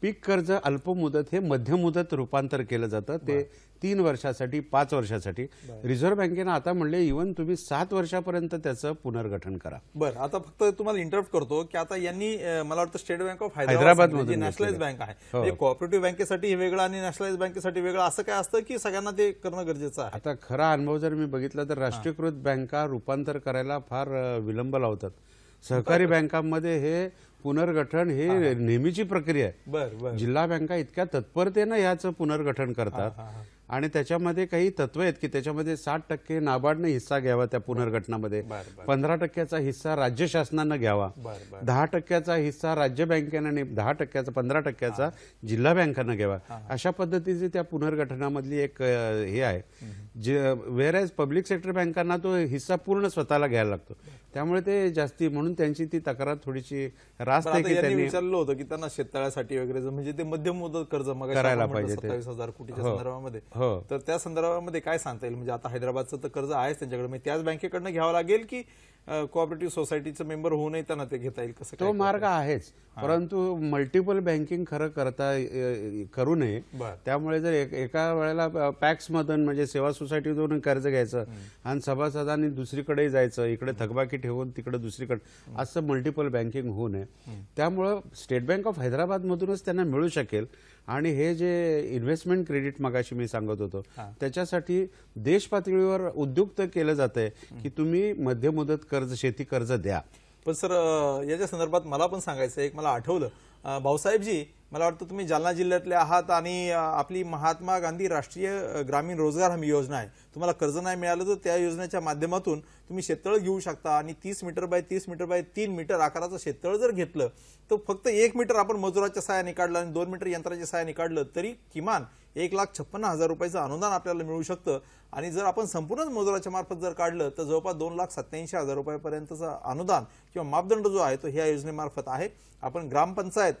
[SPEAKER 2] पीक कर्ज अल्प मुदत हे मध्यम मुदत रूपांतर केलं जातं ते तीन वर्षासाठी पाच वर्षासाठी रिझर्व्ह बँकेनं आता म्हणले इव्हन तुम्ही सात वर्षापर्यंत त्याचं पुनर्गठन करा
[SPEAKER 1] बरं आता फक्त तुम्हाला इंटरप्ट करतो की आता यांनी मला वाटतं स्टेट बँक ऑफ हैदराबाद मध्ये म्हणजे नॅशनलाइज बँक आहे हो. म्हणजे कॉपरेटिव्ह बँकेसाठी वेगळं आणि नॅशनलाइज बँकेसाठी वेगळं असं काय असतं की सगळ्यांना ते करणं
[SPEAKER 2] गरजेचं आहे आता खरा अनुभव जर मी बघितला तर राष्ट्रीयकृत बँका रूपांतर करायला फार विलंब लावतात सहकारी बँकांमध्ये हे पुनर्गठन हे नेहमीची प्रक्रिया
[SPEAKER 1] आहे जिल्हा
[SPEAKER 2] बँका इतक्या तत्परतेनं याचं पुनर्गठन करतात आणि त्याच्यामध्ये काही तत्व आहेत की त्याच्यामध्ये साठ टक्के नाबार्डने हिस्सा घ्यावा त्या पुनर्गठनामध्ये पंधरा टक्क्याचा हिस्सा राज्य शासनानं घ्यावा दहा टक्क्याचा हिस्सा राज्य बँकेनं आणि दहा टक्क्याचा पंधरा टक्क्याचा जिल्हा बँकांना घ्यावा अशा पद्धतीचे त्या पुनर्गठनामधली एक हे आहे जे वेर एज पब्लिक सेक्टर बँकांना तो हिस्सा पूर्ण स्वतःला घ्यायला लागतो त्यामुळे ते जास्ती म्हणून त्यांची ती तक्रार थोडीशी रास्त की त्यांनी विचारलं
[SPEAKER 1] होतं की त्यांना शेततळ्यासाठी वगैरे म्हणजे ते मध्यम मुदत कर्ज मग करायला पाहिजे सत्तावीस हजार कोटीच्या हो. संदर्भामध्ये हो. तर त्या संदर्भामध्ये काय सांगता येईल म्हणजे आता हैदराबादचं तर कर्ज आहेच त्यांच्याकडे म्हणजे त्याच बँकेकडनं घ्यावं लागेल की कोऑपरेटिव्ह सोसायटीचं मेंबर होऊनही त्यांना ते घेता येईल कसं तो
[SPEAKER 2] मार्ग आहेच परंतु मल्टिपल बँकिंग खरं करता करू नये त्यामुळे जर एका वेळेला पॅक्समधून म्हणजे सेवा सोसायटीतून कर्ज घ्यायचं आणि सभासदांनी दुसरीकडे जायचं इकडे थकबाकी ठेवून तिकडे दुसरीकडे असं मल्टिपल बँकिंग होऊ नये त्यामुळं स्टेट बँक ऑफ हैदराबादमधूनच त्यांना मिळू शकेल आणि हे जे इन्व्हेस्टमेंट क्रेडिट मगाशी मी सांगत होतो त्याच्यासाठी देश पातळीवर उद्युक्त केलं जातं आहे की तुम्ही मुदत कर्ज शेती कर्ज द्या
[SPEAKER 1] पण सर याच्या संदर्भात मला पण सांगायचं एक मला आठवलं भाऊसाहेबजी मला वाटतं तुम्ही जालना जिल्ह्यातले आहात आणि आपली महात्मा गांधी राष्ट्रीय ग्रामीण रोजगार हमी योजना आहे तुम्हाला कर्ज नाही मिळालं तर त्या योजनेच्या माध्यमातून तुम्ही शेततळ घेऊ शकता आणि तीस मीटर बाय तीस मीटर बाय तीन मीटर आकाराचं शेततळ जर घेतलं तर फक्त एक मीटर आपण मजुराच्या साह्याने काढलं आणि दोन मीटर यंत्राच्या साह्याने काढलं तरी किमान एक लाख छप्पन्न हजार रुपयाचं अनुदान आपल्याला मिळू शकतं आणि जर आपण संपूर्ण मजुराच्या मार्फत जर काढलं तर जवळपास दोन लाख सत्याऐंशी हजार रुपयापर्यंतचं अनुदान किंवा मापदंड जो आहे तो ह्या योजनेमार्फत आहे आपण ग्रामपंचायत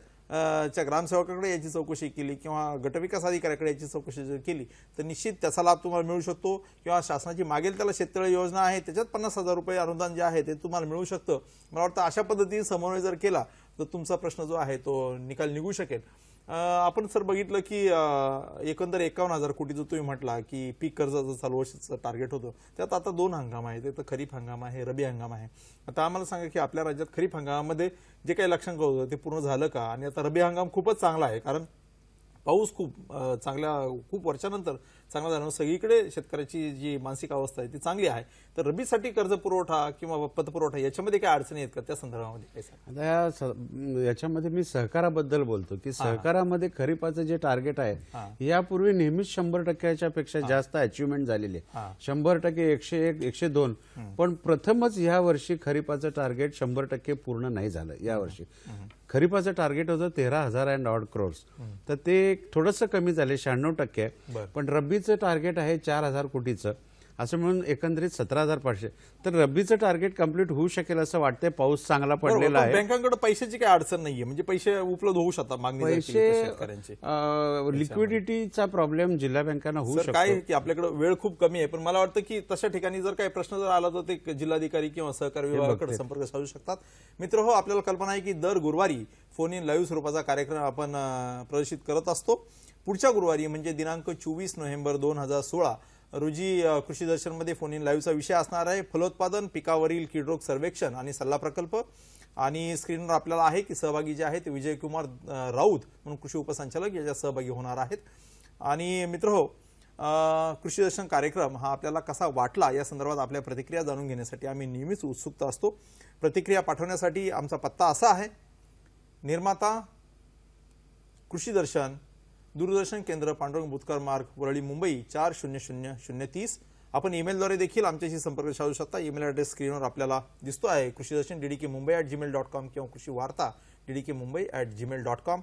[SPEAKER 1] च्या ग्रामसेवकाकडे याची चौकशी केली किंवा गटविकास अधिकाऱ्याकडे याची चौकशी जर केली तर निश्चित त्याचा लाभ तुम्हाला मिळू शकतो किंवा शासनाची मागेल त्याला शेततळ योजना आहे त्याच्यात पन्नास हजार रुपये अनुदान जे आहे ते तुम्हाला मिळू शकतं मला वाटतं अशा पद्धतीने समन्वय जर केला तर तुमचा प्रश्न जो आहे तो निकाल निघू शकेल आपण सर बघितलं की एकंदर एकावन्न हजार जो तुम्ही म्हटला की पीक कर्जाचं चालू वर्षाचं टार्गेट होतं त्यात आता दोन हंगाम आहेत तर खरीप हंगाम आहे रबी हंगाम आहे आता आम्हाला सांगा की आपल्या राज्यात खरीप हंगामामध्ये जे काही लक्षण होतं ते पूर्ण झालं का आणि आता रबी हंगाम खूपच चांगला आहे कारण पाऊस खूप चांगल्या खूप वर्षानंतर चांगला झाला सगळीकडे शेतकऱ्याची जी मानसिक अवस्था आहे ती चांगली आहे तर रबीसाठी कर्ज पुरवठा किंवा पतपुरवठा याच्यामध्ये काय अडचणी आहेत का त्या संदर्भामध्ये
[SPEAKER 2] याच्यामध्ये मी सहकाराबद्दल बोलतो की सहकारामध्ये खरीपाचं जे टार्गेट आहे यापूर्वी नेहमीच शंभर टक्क्याच्या पेक्षा जास्त अचीवमेंट झालेली आहे शंभर टक्के एकशे एक एकशे दोन पण प्रथमच या वर्षी खरीपाचं टार्गेट शंभर टक्के पूर्ण नाही झालं या वर्षी खरीपाचं टार्गेट होतं तेरा हजार अँड ऑड क्रोर्स तर ते थोडंसं कमी झाले शहाण्णव टक्के पण रब्बीचं टार्गेट आहे चार हजार कोटीचं असं म्हणून एकंदरीत सतरा हजार पाचशे तर रब्बीचं टार्गेट कम्प्लीट होऊ शकेल असं वाटतंय पाऊस चांगला पडलेला आहे
[SPEAKER 1] बँकांकडे पैशाची काही अडचण नाहीये म्हणजे पैसे उपलब्ध होऊ शकतात मागणी पैसे
[SPEAKER 2] लिक्विडिटीचा प्रॉब्लेम जिल्हा बँकांना होऊ शकतो काय
[SPEAKER 1] की आपल्याकडे वेळ खूप कमी आहे पण मला वाटतं की तशा ठिकाणी जर काही प्रश्न जर आला तर ते जिल्हाधिकारी किंवा सहकारी विभागाकडे संपर्क साधू शकतात मित्र हो आपल्याला कल्पना आहे की दर गुरुवारी फोन इन लाईव्ह स्वरूपाचा कार्यक्रम आपण प्रदर्शित करत असतो पुढच्या गुरुवारी म्हणजे दिनांक चोवीस नोव्हेंबर दोन हजार सोळा रोजी कृषी दर्शनमध्ये फोन इन लाईव्हचा विषय असणार आहे फलोत्पादन पिकावरील किडरोग सर्वेक्षण आणि सल्ला प्रकल्प आणि स्क्रीनवर आपल्याला आहे की सहभागी जे आहेत विजयकुमार राऊत म्हणून कृषी उपसंचालक याच्या सहभागी होणार आहेत आणि मित्र हो कृषी दर्शन कार्यक्रम हा आपल्याला कसा वाटला या संदर्भात आपल्या प्रतिक्रिया जाणून घेण्यासाठी आम्ही नेहमीच उत्सुकता असतो प्रतिक्रिया पाठवण्यासाठी आमचा पत्ता असा आहे निर्माता कृषी दर्शन दूरदर्शन केंद्र पांडुरंग भूतकर मार्ग वरळी मुंबई चार शून्य शून्य शून्य तीस आपण ईमेलद्वारे देखील आमच्याशी संपर्क साधू शकता ईमेल ॲड्रेस स्क्रीनवर आपल्याला दिसतो आहे Krishi Darshan DDK Mumbai at Gmail dot com किंवा Krishi Varta DDK Mumbai at Gmail dot com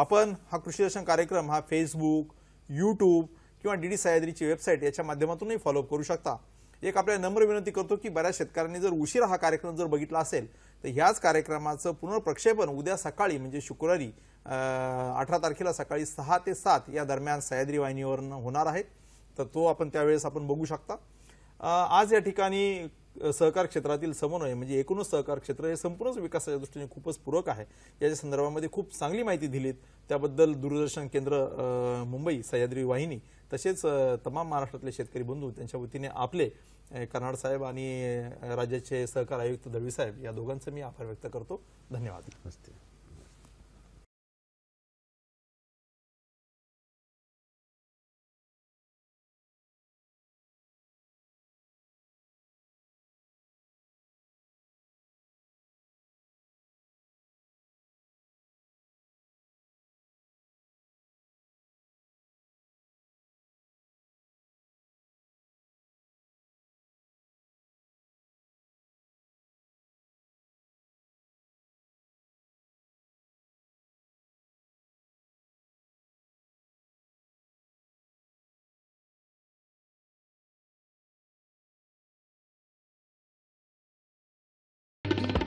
[SPEAKER 1] आपण हा कृषी दर्शन कार्यक्रम हा फेसबुक यूट्यूब किंवा डीडी सह्याद्रीची वेबसाईट याच्या माध्यमातूनही फॉलोअप करू शकता एक आपल्या नम्र विनंती करतो की बऱ्याच शेतकऱ्यांनी जर उशीर हा कार्यक्रम जर बघितला असेल तर ह्याच कार्यक्रमाचं पुनर्प्रक्षेपण उद्या सकाळी म्हणजे शुक्रवारी अठरा तारखेला सकाळी सहा ते सात या दरम्यान सह्याद्री वाहिनीवरून होणार आहे तर तो आपण त्यावेळेस आपण बघू शकता आज या ठिकाणी सहकार क्षेत्रातील समन्वय म्हणजे एकूणच सहकार क्षेत्र हे संपूर्णच विकासाच्या दृष्टीने खूपच पूरक आहे याच्या संदर्भामध्ये खूप चांगली माहिती दिलीत त्याबद्दल दूरदर्शन केंद्र मुंबई सह्याद्री वाहिनी तसेच तमाम महाराष्ट्रातले शेतकरी बंधू त्यांच्या वतीने आपले कर्नाड साहेब आणि राज्याचे सहकार आयुक्त दळवी साहेब या दोघांचं मी आभार व्यक्त करतो
[SPEAKER 4] धन्यवाद नमस्ते Thank you.